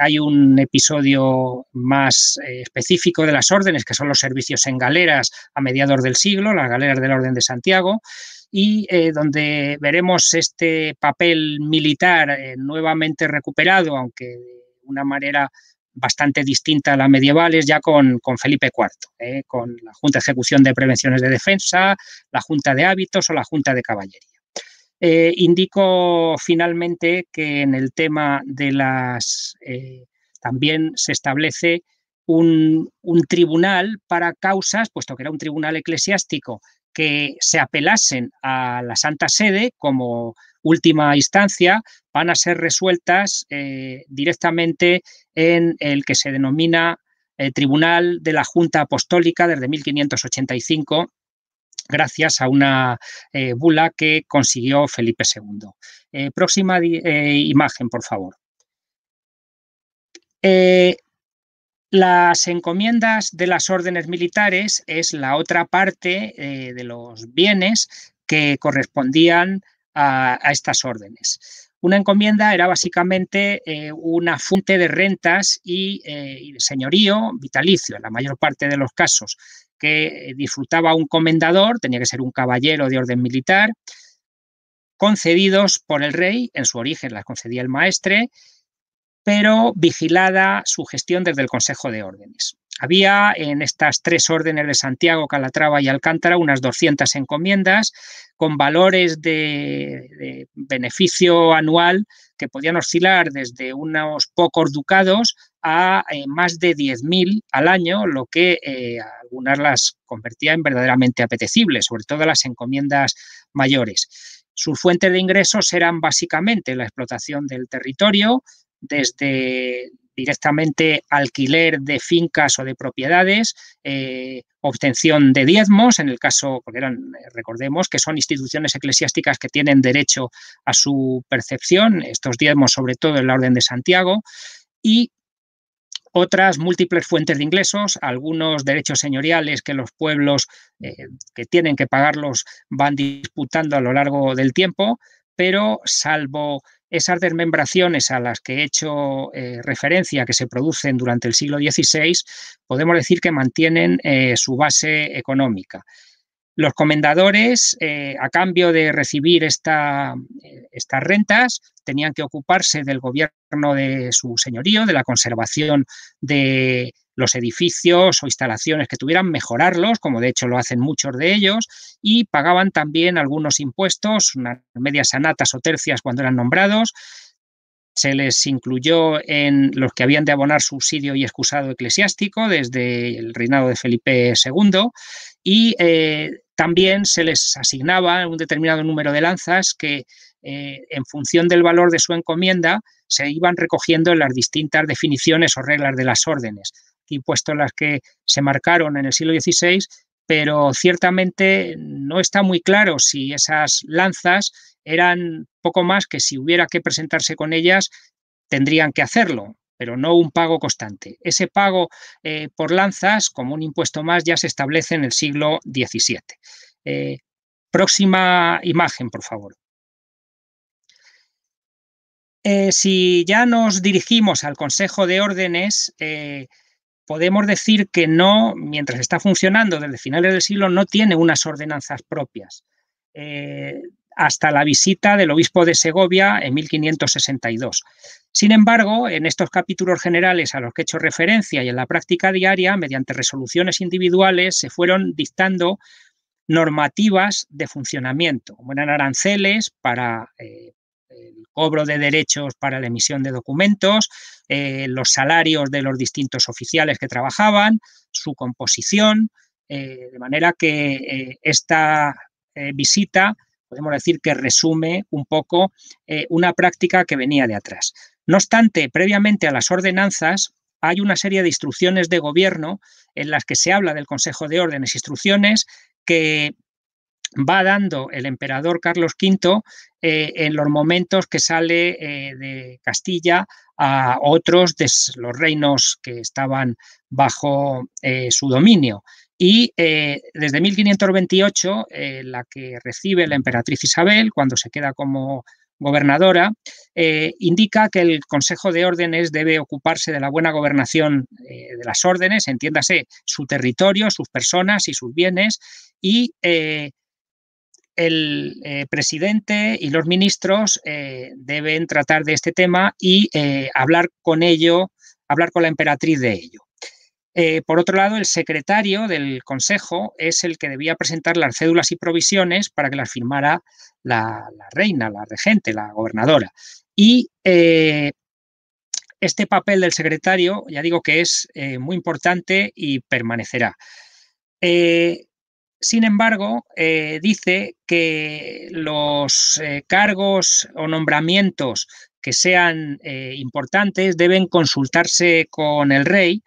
hay un episodio más específico de las órdenes, que son los servicios en galeras a mediados del siglo, las galeras del Orden de Santiago, y donde veremos este papel militar nuevamente recuperado, aunque una manera bastante distinta a medieval, medievales, ya con, Felipe IV, ¿eh? con la Junta de Ejecución de Prevenciones de Defensa, la Junta de Hábitos o la Junta de Caballería. Eh, indico finalmente que en el tema de las... Eh, también se establece un tribunal para causas, puesto que era un tribunal eclesiástico, que se apelasen a la Santa Sede como última instancia van a ser resueltas eh, directamente en el que se denomina eh, Tribunal de la Junta Apostólica desde 1585 gracias a una eh, bula que consiguió Felipe II. próxima imagen, por favor. Las encomiendas de las órdenes militares es la otra parte de los bienes que correspondían a, estas órdenes. Una encomienda era básicamente eh, una fuente de rentas y, eh, señorío vitalicio, en la mayor parte de los casos, que eh, disfrutaba un comendador, tenía que ser un caballero de orden militar, concedidos por el rey, en su origen las concedía el maestre, pero vigilada su gestión desde el Consejo de Órdenes. Había en estas tres órdenes de Santiago, Calatrava y Alcántara unas 200 encomiendas con valores de, beneficio anual que podían oscilar desde unos pocos ducados a eh, más de 10.000 al año, lo que eh, algunas las convertía en verdaderamente apetecibles, sobre todo las encomiendas mayores. Sus fuentes de ingresos eran básicamente la explotación del territorio, desde directamente alquiler de fincas o de propiedades, eh, obtención de diezmos, en el caso, porque eran, eh, recordemos que son instituciones eclesiásticas que tienen derecho a su percepción, estos diezmos sobre todo en la Orden de Santiago, y otras múltiples fuentes de ingresos, algunos derechos señoriales que los pueblos eh, que tienen que pagarlos van disputando a lo largo del tiempo, pero salvo esas desmembraciones a las que he hecho eh, referencia, que se producen durante el siglo XVI, podemos decir que mantienen eh, su base económica. Los comendadores, eh, a cambio de recibir estas rentas, tenían que ocuparse del gobierno de su señorío, de la conservación de, los edificios o instalaciones que tuvieran, mejorarlos, como de hecho lo hacen muchos de ellos, y pagaban también algunos impuestos, unas medias anatas o tercias cuando eran nombrados. Se les incluyó en los que habían de abonar subsidio y excusado eclesiástico desde el reinado de Felipe II y eh, también se les asignaba un determinado número de lanzas que eh, en función del valor de su encomienda se iban recogiendo en las distintas definiciones o reglas de las órdenes puesto las que se marcaron en el siglo XVI, pero ciertamente no está muy claro si esas lanzas eran poco más que si hubiera que presentarse con ellas, tendrían que hacerlo pero no un pago constante. Ese pago eh, por lanzas, como un impuesto más, ya se establece en el siglo XVII. Eh, próxima imagen, por favor. Eh, si ya nos dirigimos al Consejo de Órdenes, podemos decir que no, mientras está funcionando desde finales del siglo, no tiene unas ordenanzas propias. Eh, hasta la visita del obispo de Segovia en 1562. Sin embargo, en estos capítulos generales a los que he hecho referencia y en la práctica diaria, mediante resoluciones individuales, se fueron dictando normativas de funcionamiento, como eran aranceles para eh, el cobro de derechos para la emisión de documentos, eh, los salarios de los distintos oficiales que trabajaban, su composición, eh, de manera que eh, esta visita podemos decir que resume un poco una práctica que venía de atrás. No obstante, previamente a las ordenanzas, hay una serie de instrucciones de gobierno en las que se habla del Consejo de Órdenes, e instrucciones que va dando el emperador Carlos V eh, en los momentos que sale eh, de Castilla a otros de los reinos que estaban bajo eh, su dominio. Y desde 1528, la que recibe la emperatriz Isabel, cuando se queda como gobernadora, indica que el Consejo de Órdenes debe ocuparse de la buena gobernación de las órdenes, entiéndase su territorio, sus personas y sus bienes, y el eh, presidente y los ministros eh, deben tratar de este tema y eh, hablar con ello, hablar con la emperatriz de ello. por otro lado, el secretario del Consejo es el que debía presentar las cédulas y provisiones para que las firmara la, reina, la regente, la gobernadora. Y este papel del secretario, ya digo que es muy importante y permanecerá. Sin embargo, eh, dice que los eh, cargos o nombramientos que sean eh, importantes deben consultarse con el rey,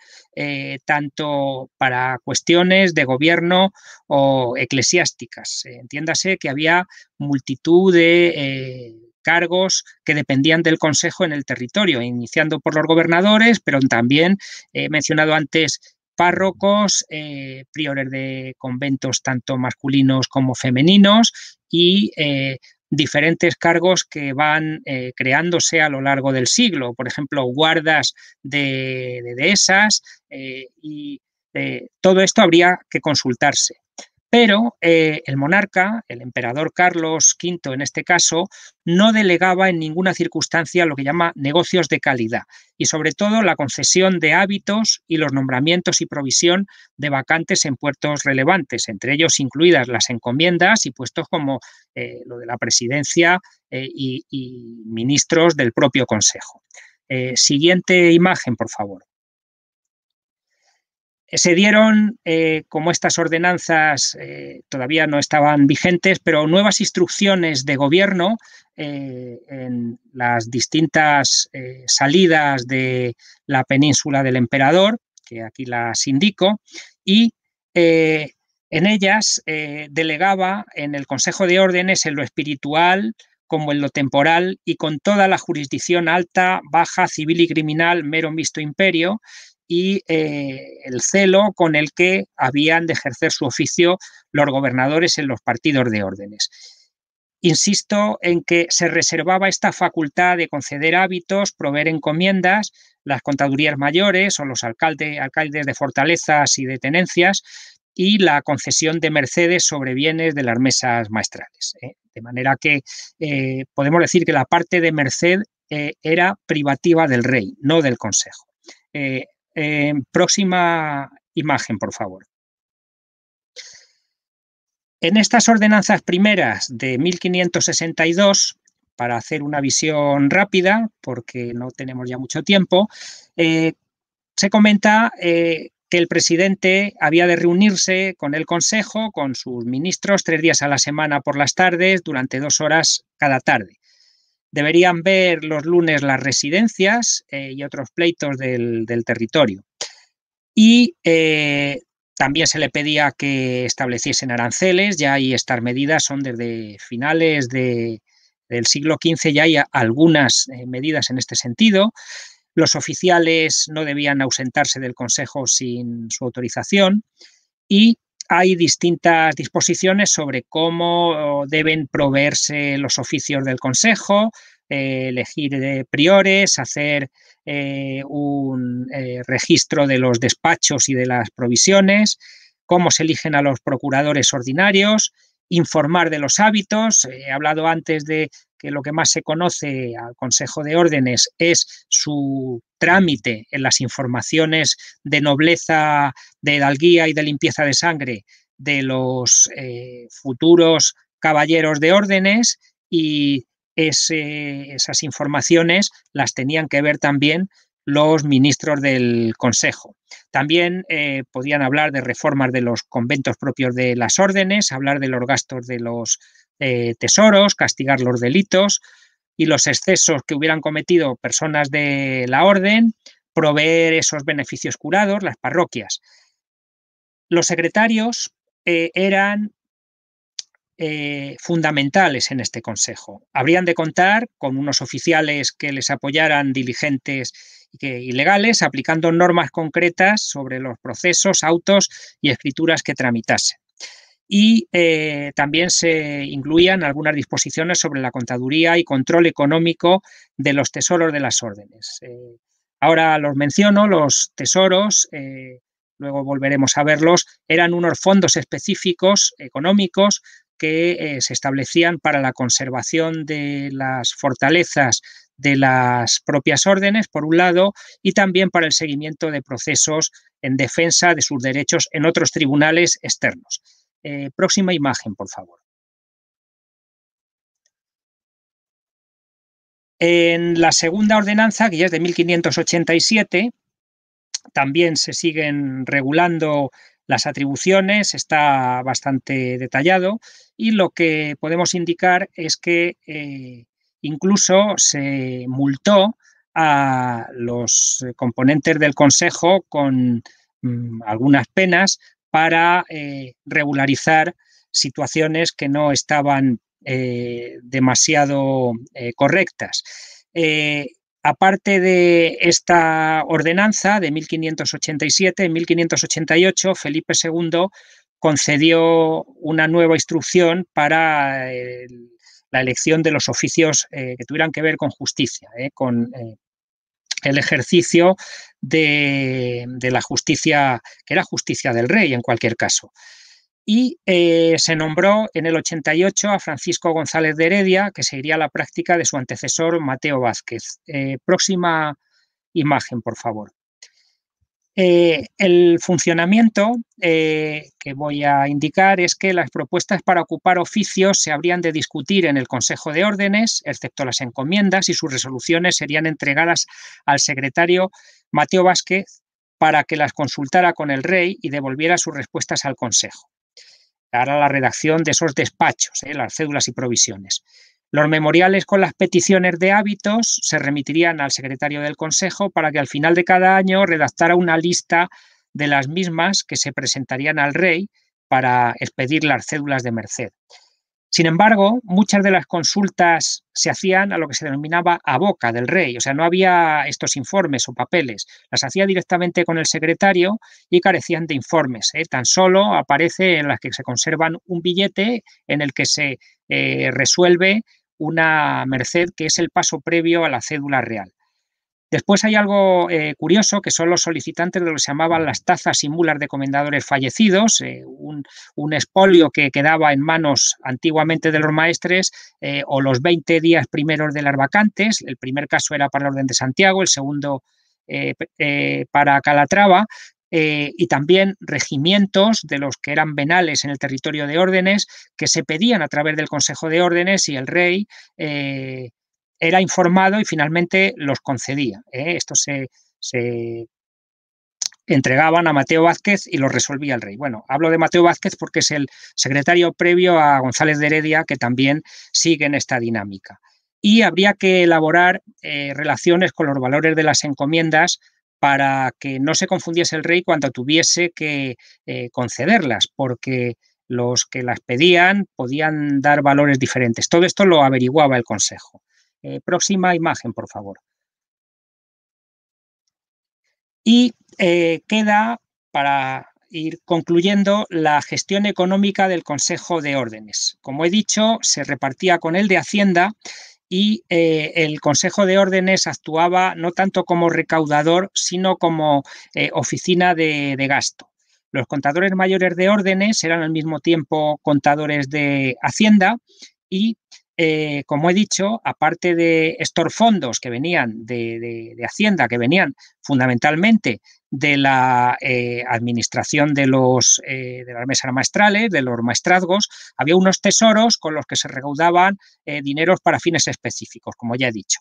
tanto para cuestiones de gobierno o eclesiásticas. Entiéndase que había multitud de cargos que dependían del Consejo en el territorio, iniciando por los gobernadores, pero también he mencionado antes párrocos, eh, priores de conventos tanto masculinos como femeninos y eh, diferentes cargos que van eh, creándose a lo largo del siglo, por ejemplo, guardas de, de dehesas y todo esto habría que consultarse. Pero eh, el monarca, el emperador Carlos V en este caso, no delegaba en ninguna circunstancia lo que llama negocios de calidad y sobre todo la concesión de hábitos y los nombramientos y provisión de vacantes en puertos relevantes, entre ellos incluidas las encomiendas y puestos como eh, lo de la presidencia eh, y, ministros del propio Consejo. siguiente imagen, por favor se dieron, eh, como estas ordenanzas eh, todavía no estaban vigentes, pero nuevas instrucciones de gobierno eh, en las distintas salidas de la península del emperador, que aquí las indico, y en ellas delegaba en el Consejo de Órdenes en lo espiritual como en lo temporal y con toda la jurisdicción alta, baja, civil y criminal, mero visto imperio, y eh, el celo con el que habían de ejercer su oficio los gobernadores en los partidos de órdenes. Insisto en que se reservaba esta facultad de conceder hábitos, proveer encomiendas, las contadurías mayores o los alcaldes de fortalezas y de tenencias y la concesión de mercedes sobre bienes de las mesas maestrales. ¿eh? De manera que eh, podemos decir que la parte de merced era privativa del rey, no del consejo. Eh, próxima imagen, por favor. En estas ordenanzas primeras de 1562, para hacer una visión rápida, porque no tenemos ya mucho tiempo, eh, se comenta eh, que el presidente había de reunirse con el Consejo, con sus ministros, tres días a la semana por las tardes, durante dos horas cada tarde deberían ver los lunes las residencias eh, y otros pleitos del, territorio. Y eh, también se le pedía que estableciesen aranceles, ya hay estas medidas son desde finales del siglo XV, ya hay algunas eh, medidas en este sentido. Los oficiales no debían ausentarse del Consejo sin su autorización y hay distintas disposiciones sobre cómo oh, deben proveerse los oficios del Consejo, eh, elegir de priores, hacer eh, un eh, registro de los despachos y de las provisiones, cómo se eligen a los procuradores ordinarios, informar de los hábitos. He hablado antes de que lo que más se conoce al Consejo de Órdenes es su trámite en las informaciones de nobleza, de hidalguía y de limpieza de sangre de los eh, futuros caballeros de órdenes y esas informaciones las tenían que ver también los ministros del Consejo. También eh, podían hablar de reformas de los conventos propios de las órdenes, hablar de los gastos de los eh, tesoros, castigar los delitos y los excesos que hubieran cometido personas de la orden, proveer esos beneficios curados, las parroquias. Los secretarios eh, eran eh, fundamentales en este consejo. Habrían de contar con unos oficiales que les apoyaran diligentes y legales, aplicando normas concretas sobre los procesos, autos y escrituras que tramitase y eh, también se incluían algunas disposiciones sobre la contaduría y control económico de los tesoros de las órdenes. Eh, ahora los menciono, los tesoros, eh, luego volveremos a verlos, eran unos fondos específicos económicos que se establecían para la conservación de las fortalezas de las propias órdenes, por un lado, y también para el seguimiento de procesos en defensa de sus derechos en otros tribunales externos. Eh, próxima imagen, por favor. En la segunda ordenanza, que ya es de 1587, también se siguen regulando las atribuciones, está bastante detallado y lo que podemos indicar es que eh, incluso se multó a los componentes del Consejo con mm, algunas penas para eh, regularizar situaciones que no estaban eh, demasiado eh, correctas. aparte de esta ordenanza de 1587, en 1588 Felipe II concedió una nueva instrucción para la elección de los oficios que tuvieran que ver con justicia, con el ejercicio de, la justicia, que era justicia del rey en cualquier caso. Y eh, se nombró en el 88 a Francisco González de Heredia, que seguiría la práctica de su antecesor Mateo Vázquez. Eh, próxima imagen, por favor. Eh, el funcionamiento eh, que voy a indicar es que las propuestas para ocupar oficios se habrían de discutir en el Consejo de Órdenes, excepto las encomiendas, y sus resoluciones serían entregadas al secretario Mateo Vázquez para que las consultara con el rey y devolviera sus respuestas al Consejo. Ahora la redacción de esos despachos, eh, las cédulas y provisiones. Los memoriales con las peticiones de hábitos se remitirían al secretario del Consejo para que al final de cada año redactara una lista de las mismas que se presentarían al rey para expedir las cédulas de merced. Sin embargo, muchas de las consultas se hacían a lo que se denominaba a boca del rey, o sea, no había estos informes o papeles, las hacía directamente con el secretario y carecían de informes. ¿eh? Tan solo aparece en las que se conservan un billete en el que se eh, resuelve una merced que es el paso previo a la cédula real. Después hay algo eh, curioso que son los solicitantes de lo que se llamaban las tazas y mulas de comendadores fallecidos, eh, un, espolio que quedaba en manos antiguamente de los maestres, eh, o los 20 días primeros de las vacantes. El primer caso era para la Orden de Santiago, el segundo para Calatrava, eh, y también regimientos de los que eran venales en el territorio de órdenes, que se pedían a través del Consejo de Órdenes y el rey eh, era informado y finalmente los concedía. Estos ¿eh? Esto se, entregaban a Mateo Vázquez y los resolvía el rey. Bueno, hablo de Mateo Vázquez porque es el secretario previo a González de Heredia, que también sigue en esta dinámica. Y habría que elaborar relaciones con los valores de las encomiendas para que no se confundiese el rey cuando tuviese que eh, concederlas, porque los que las pedían podían dar valores diferentes. Todo esto lo averiguaba el Consejo. Eh, próxima imagen, por favor. Y eh, queda, para ir concluyendo, la gestión económica del Consejo de Órdenes. Como he dicho, se repartía con él de Hacienda y eh, el Consejo de Órdenes actuaba no tanto como recaudador, sino como eh, oficina de, gasto. Los contadores mayores de órdenes eran al mismo tiempo contadores de Hacienda y, eh, como he dicho, aparte de estos fondos que venían de, de Hacienda, que venían fundamentalmente de la eh, administración de, los, eh, de las mesas maestrales, de los maestrazgos, había unos tesoros con los que se recaudaban eh, dineros para fines específicos, como ya he dicho.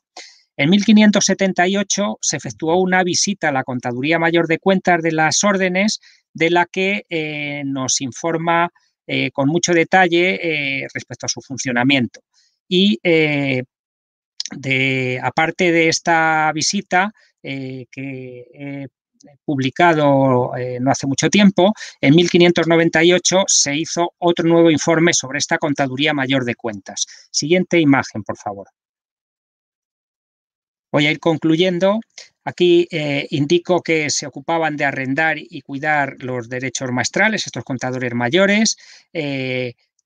En 1578 se efectuó una visita a la Contaduría Mayor de Cuentas de las órdenes, de la que nos informa con mucho detalle respecto a su funcionamiento. Y de, aparte de esta visita, que eh, publicado eh, no hace mucho tiempo, en 1598 se hizo otro nuevo informe sobre esta contaduría mayor de cuentas. Siguiente imagen, por favor. Voy a ir concluyendo. Aquí eh, indico que se ocupaban de arrendar y cuidar los derechos maestrales, estos contadores mayores.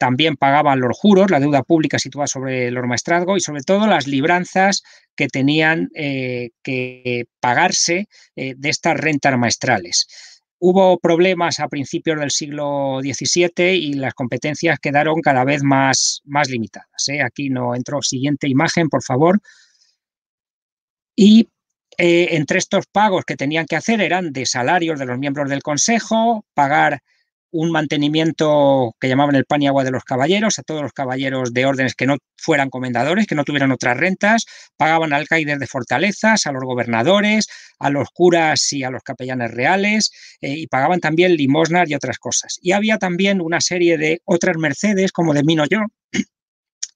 También pagaban los juros, la deuda pública situada sobre el ormaestrazgo y sobre todo las libranzas que tenían eh, que pagarse eh, de estas rentas maestrales. Hubo problemas a principios del siglo XVII y las competencias quedaron cada vez más, más limitadas. Eh. Aquí no entro, Siguiente imagen, por favor. Y entre estos pagos que tenían que hacer eran de salarios de los miembros del Consejo, pagar un mantenimiento que llamaban el pan y agua de los caballeros, a todos los caballeros de órdenes que no fueran comendadores, que no tuvieran otras rentas, pagaban al de fortalezas, a los gobernadores, a los curas y a los capellanes reales, eh, y pagaban también limosnas y otras cosas. Y había también una serie de otras mercedes, como de Mino Yo,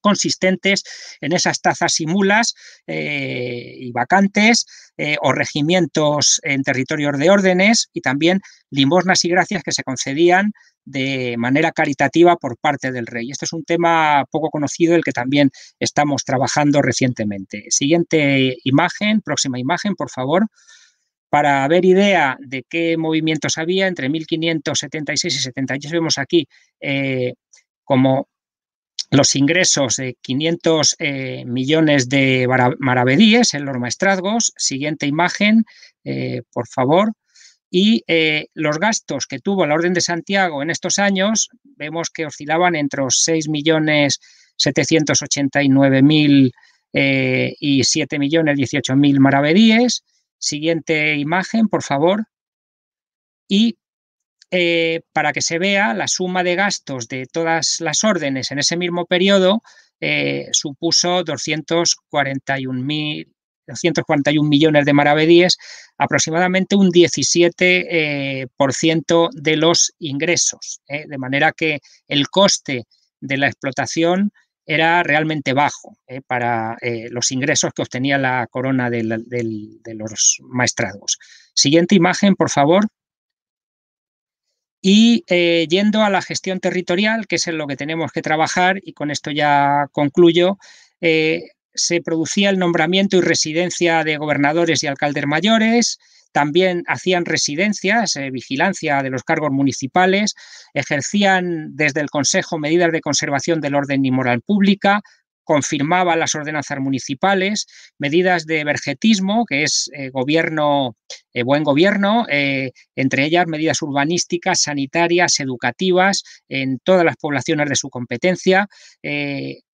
consistentes en esas tazas y mulas eh, y vacantes eh, o regimientos en territorios de órdenes y también limosnas y gracias que se concedían de manera caritativa por parte del rey. Esto es un tema poco conocido, el que también estamos trabajando recientemente. Siguiente imagen, próxima imagen, por favor para ver idea de qué movimientos había entre 1576 y 78, vemos aquí eh, como los ingresos de 500 eh, millones de maravedíes en los maestrazgos. Siguiente imagen, eh, por favor. Y eh, los gastos que tuvo la Orden de Santiago en estos años, vemos que oscilaban entre los 6 millones 789 y 7 millones 18 maravedíes. Siguiente imagen, por favor. Y eh, para que se vea la suma de gastos de todas las órdenes en ese mismo periodo, eh, supuso 241 241 millones de maravedíes, aproximadamente un 17% eh, por ciento de los ingresos. de manera que el coste de la explotación era realmente bajo para los ingresos que obtenía la corona de, de los maestrados. Siguiente imagen, por favor. Y eh, yendo a la gestión territorial, que es en lo que tenemos que trabajar, y con esto ya concluyo, eh, se producía el nombramiento y residencia de gobernadores y alcaldes mayores, también hacían residencias, eh, vigilancia de los cargos municipales, ejercían desde el Consejo medidas de conservación del orden y moral pública, confirmaba las ordenanzas municipales, medidas de vergetismo, que es eh, gobierno, eh, buen gobierno, eh, entre ellas medidas urbanísticas, sanitarias, educativas, en todas las poblaciones de su competencia.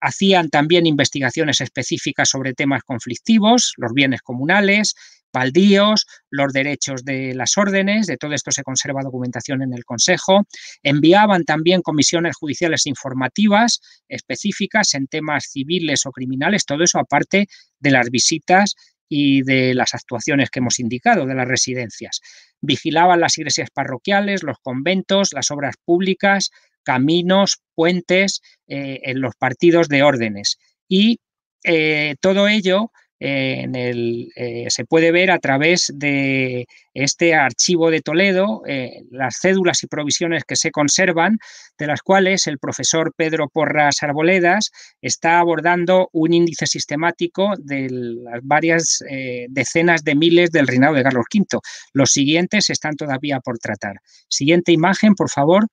hacían también investigaciones específicas sobre temas conflictivos, los bienes comunales, baldíos, los derechos de las órdenes, de todo esto se conserva documentación en el Consejo. Enviaban también comisiones judiciales informativas específicas en temas civiles o criminales, todo eso aparte de las visitas y de las actuaciones que hemos indicado, de las residencias. Vigilaban las iglesias parroquiales, los conventos, las obras públicas, caminos, puentes, eh, en los partidos de órdenes. Y eh, todo ello en el, eh, se puede ver a través de este archivo de Toledo eh, las cédulas y provisiones que se conservan, de las cuales el profesor Pedro Porras Arboledas está abordando un índice sistemático de las varias eh, decenas de miles del reinado de Carlos V. Los siguientes están todavía por tratar. Siguiente imagen, por favor.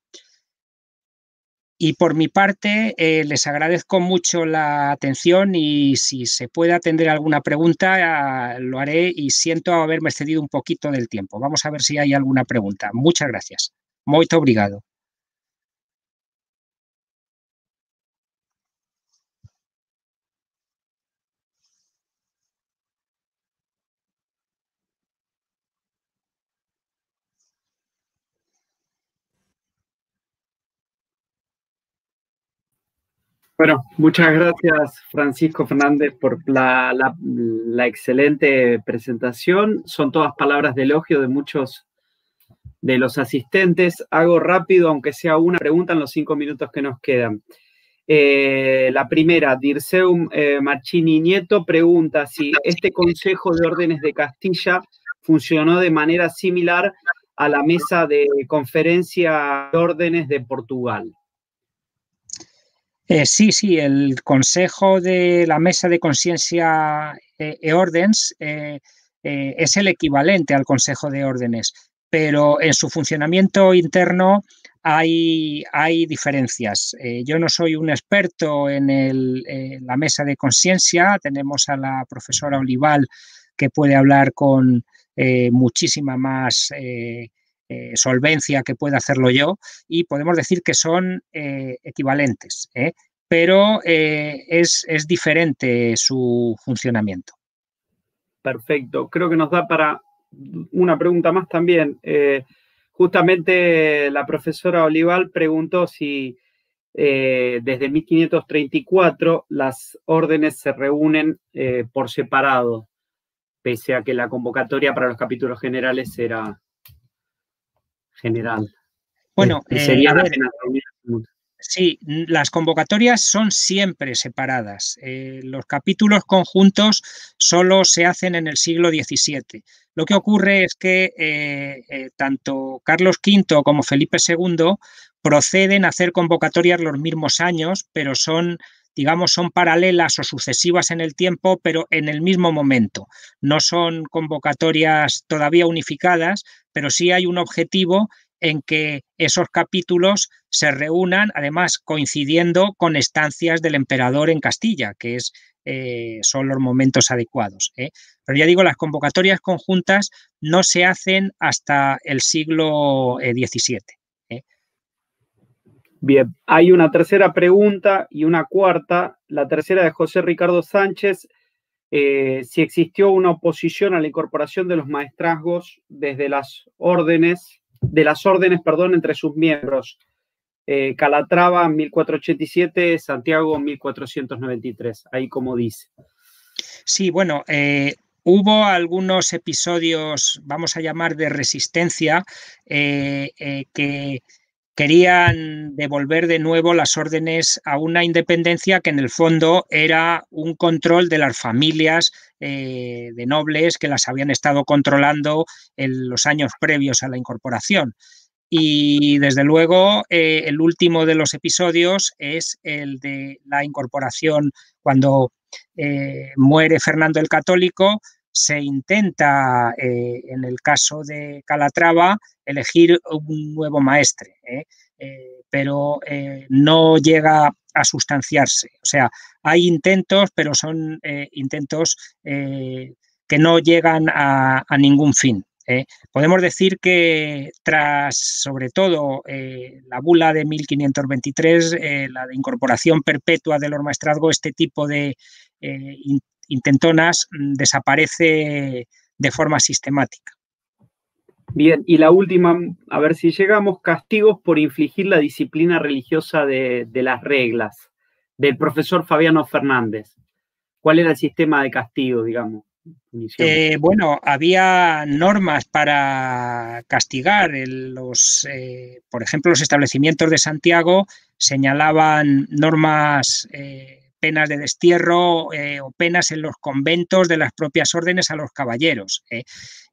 Y por mi parte, eh, les agradezco mucho la atención y si se puede atender alguna pregunta, ah, lo haré y siento haberme excedido un poquito del tiempo. Vamos a ver si hay alguna pregunta. Muchas gracias. Muito obrigado. Bueno, muchas gracias Francisco Fernández por la, excelente presentación. Son todas palabras de elogio de muchos de los asistentes. Hago rápido, aunque sea una pregunta en los cinco minutos que nos quedan. Eh, la primera, Dirceu Machini eh, Marchini Nieto pregunta si este Consejo de Órdenes de Castilla funcionó de manera similar a la mesa de conferencia de órdenes de Portugal. Eh, sí, sí, el Consejo de la Mesa de Conciencia eh, e Ordens eh, es el equivalente al Consejo de Órdenes, pero en su funcionamiento interno hay, hay diferencias. yo no soy un experto en, la mesa de conciencia, tenemos a la profesora Olival que puede hablar con muchísima más eh, solvencia que pueda hacerlo yo y podemos decir que son eh, equivalentes, ¿eh? pero es, es, diferente su funcionamiento. Perfecto, creo que nos da para una pregunta más también. justamente la profesora Olival preguntó si desde 1534 las órdenes se reúnen por separado, pese a que la convocatoria para los capítulos generales era general. Bueno, este, eh, Sí, las convocatorias son siempre separadas. Eh, los capítulos conjuntos solo se hacen en el siglo XVII. Lo que ocurre es que eh, tanto Carlos V como Felipe II proceden a hacer convocatorias los mismos años, pero son digamos, son paralelas o sucesivas en el tiempo, pero en el mismo momento. No son convocatorias todavía unificadas, pero sí hay un objetivo en que esos capítulos se reúnan, además coincidiendo con estancias del emperador en Castilla, que es, eh, son los momentos adecuados. ¿eh? Pero ya digo, las convocatorias conjuntas no se hacen hasta el siglo XVII. Eh, Bien, hay una tercera pregunta y una cuarta. La tercera de José Ricardo Sánchez, eh, si existió una oposición a la incorporación de los maestrazgos desde las órdenes, de las órdenes, perdón, entre sus miembros. Eh, Calatrava 1487, Santiago 1493, ahí como dice. Sí, bueno, eh, hubo algunos episodios, vamos a llamar de resistencia, que querían devolver de nuevo las órdenes a una independencia que en el fondo era un control de las familias eh, de nobles que las habían estado controlando en los años previos a la incorporación. Y desde luego eh, el último de los episodios es el de la incorporación cuando eh, muere Fernando el Católico, se intenta, eh, en el caso de Calatrava, elegir un nuevo maestre, ¿eh? Eh, pero no llega a sustanciarse. O sea, hay intentos, pero son intentos que no llegan a, ningún fin. Podemos decir que tras, sobre todo, la bula de 1523, la de incorporación perpetua del ormaestrazgo, este tipo de intentonas mm, desaparece de forma sistemática. Bien, y la última, a ver si llegamos, castigos por infligir la disciplina religiosa de, las reglas, del profesor Fabiano Fernández. ¿Cuál era el sistema de castigo, digamos? Eh, bueno, había normas para castigar. Los, eh, por ejemplo, los establecimientos de Santiago señalaban normas eh, penas de destierro eh, o penas en los conventos de las propias órdenes a los caballeros. Eh.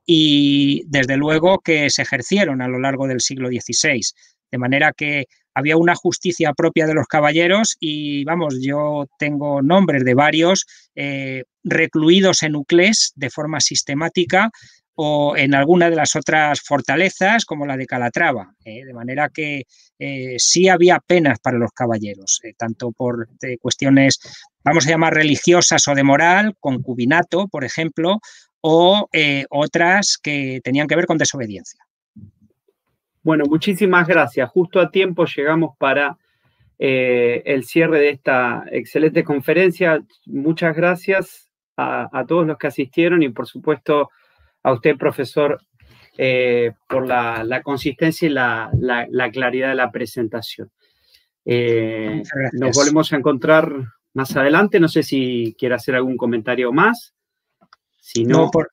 y desde luego que se ejercieron a lo largo del siglo XVI. De manera que había una justicia propia de los caballeros y, vamos, yo tengo nombres de varios eh, recluidos en Uclés de forma sistemática o en alguna de las otras fortalezas como la de Calatrava, ¿eh? de manera que eh, sí había penas para los caballeros, eh, tanto por cuestiones, vamos a llamar religiosas o de moral, concubinato, por ejemplo, o otras que tenían que ver con desobediencia. Bueno, muchísimas gracias. Justo a tiempo llegamos para el cierre de esta excelente conferencia. Muchas gracias a, a todos los que asistieron y, por supuesto, a usted, profesor, eh, por la, consistencia y la, claridad de la presentación. Eh, nos volvemos a encontrar más adelante. No sé si quiere hacer algún comentario más. Si por,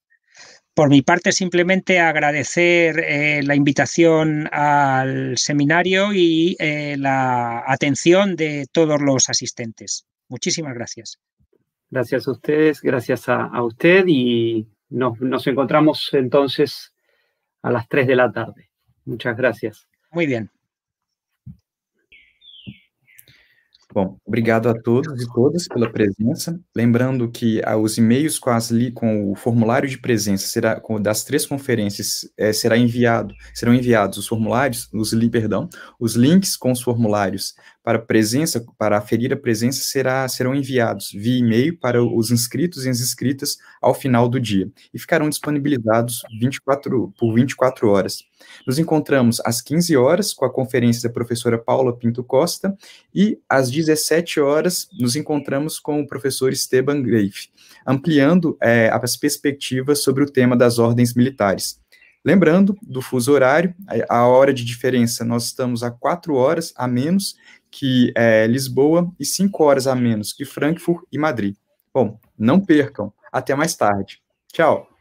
por, mi parte, simplemente agradecer eh, la invitación al seminario y la atención de todos los asistentes. Muchísimas gracias. Gracias a ustedes, gracias a usted y nos, nos encontramos entonces a las 3 de la tarde. Muchas gracias. Muy bien. Bom, obrigado a todos e todas pela presença. Lembrando que ah, os e-mails com, as, com o formulário de presença será, das três conferências é, será enviado, serão enviados os formulários, os perdão, os links com os formulários para presença, para aferir a presença, será, serão enviados via e-mail para os inscritos e as inscritas ao final do dia e ficarão disponibilizados 24, por 24 horas. Nos encontramos às 15 horas com a conferência da professora Paula Pinto Costa e às 17 horas nos encontramos com o professor Esteban Greif, ampliando é, as perspectivas sobre o tema das ordens militares. Lembrando do fuso horário, a hora de diferença, nós estamos a quatro horas a menos, que é, Lisboa e cinco horas a menos que Frankfurt e Madrid. Bom, não percam. Até mais tarde. Tchau.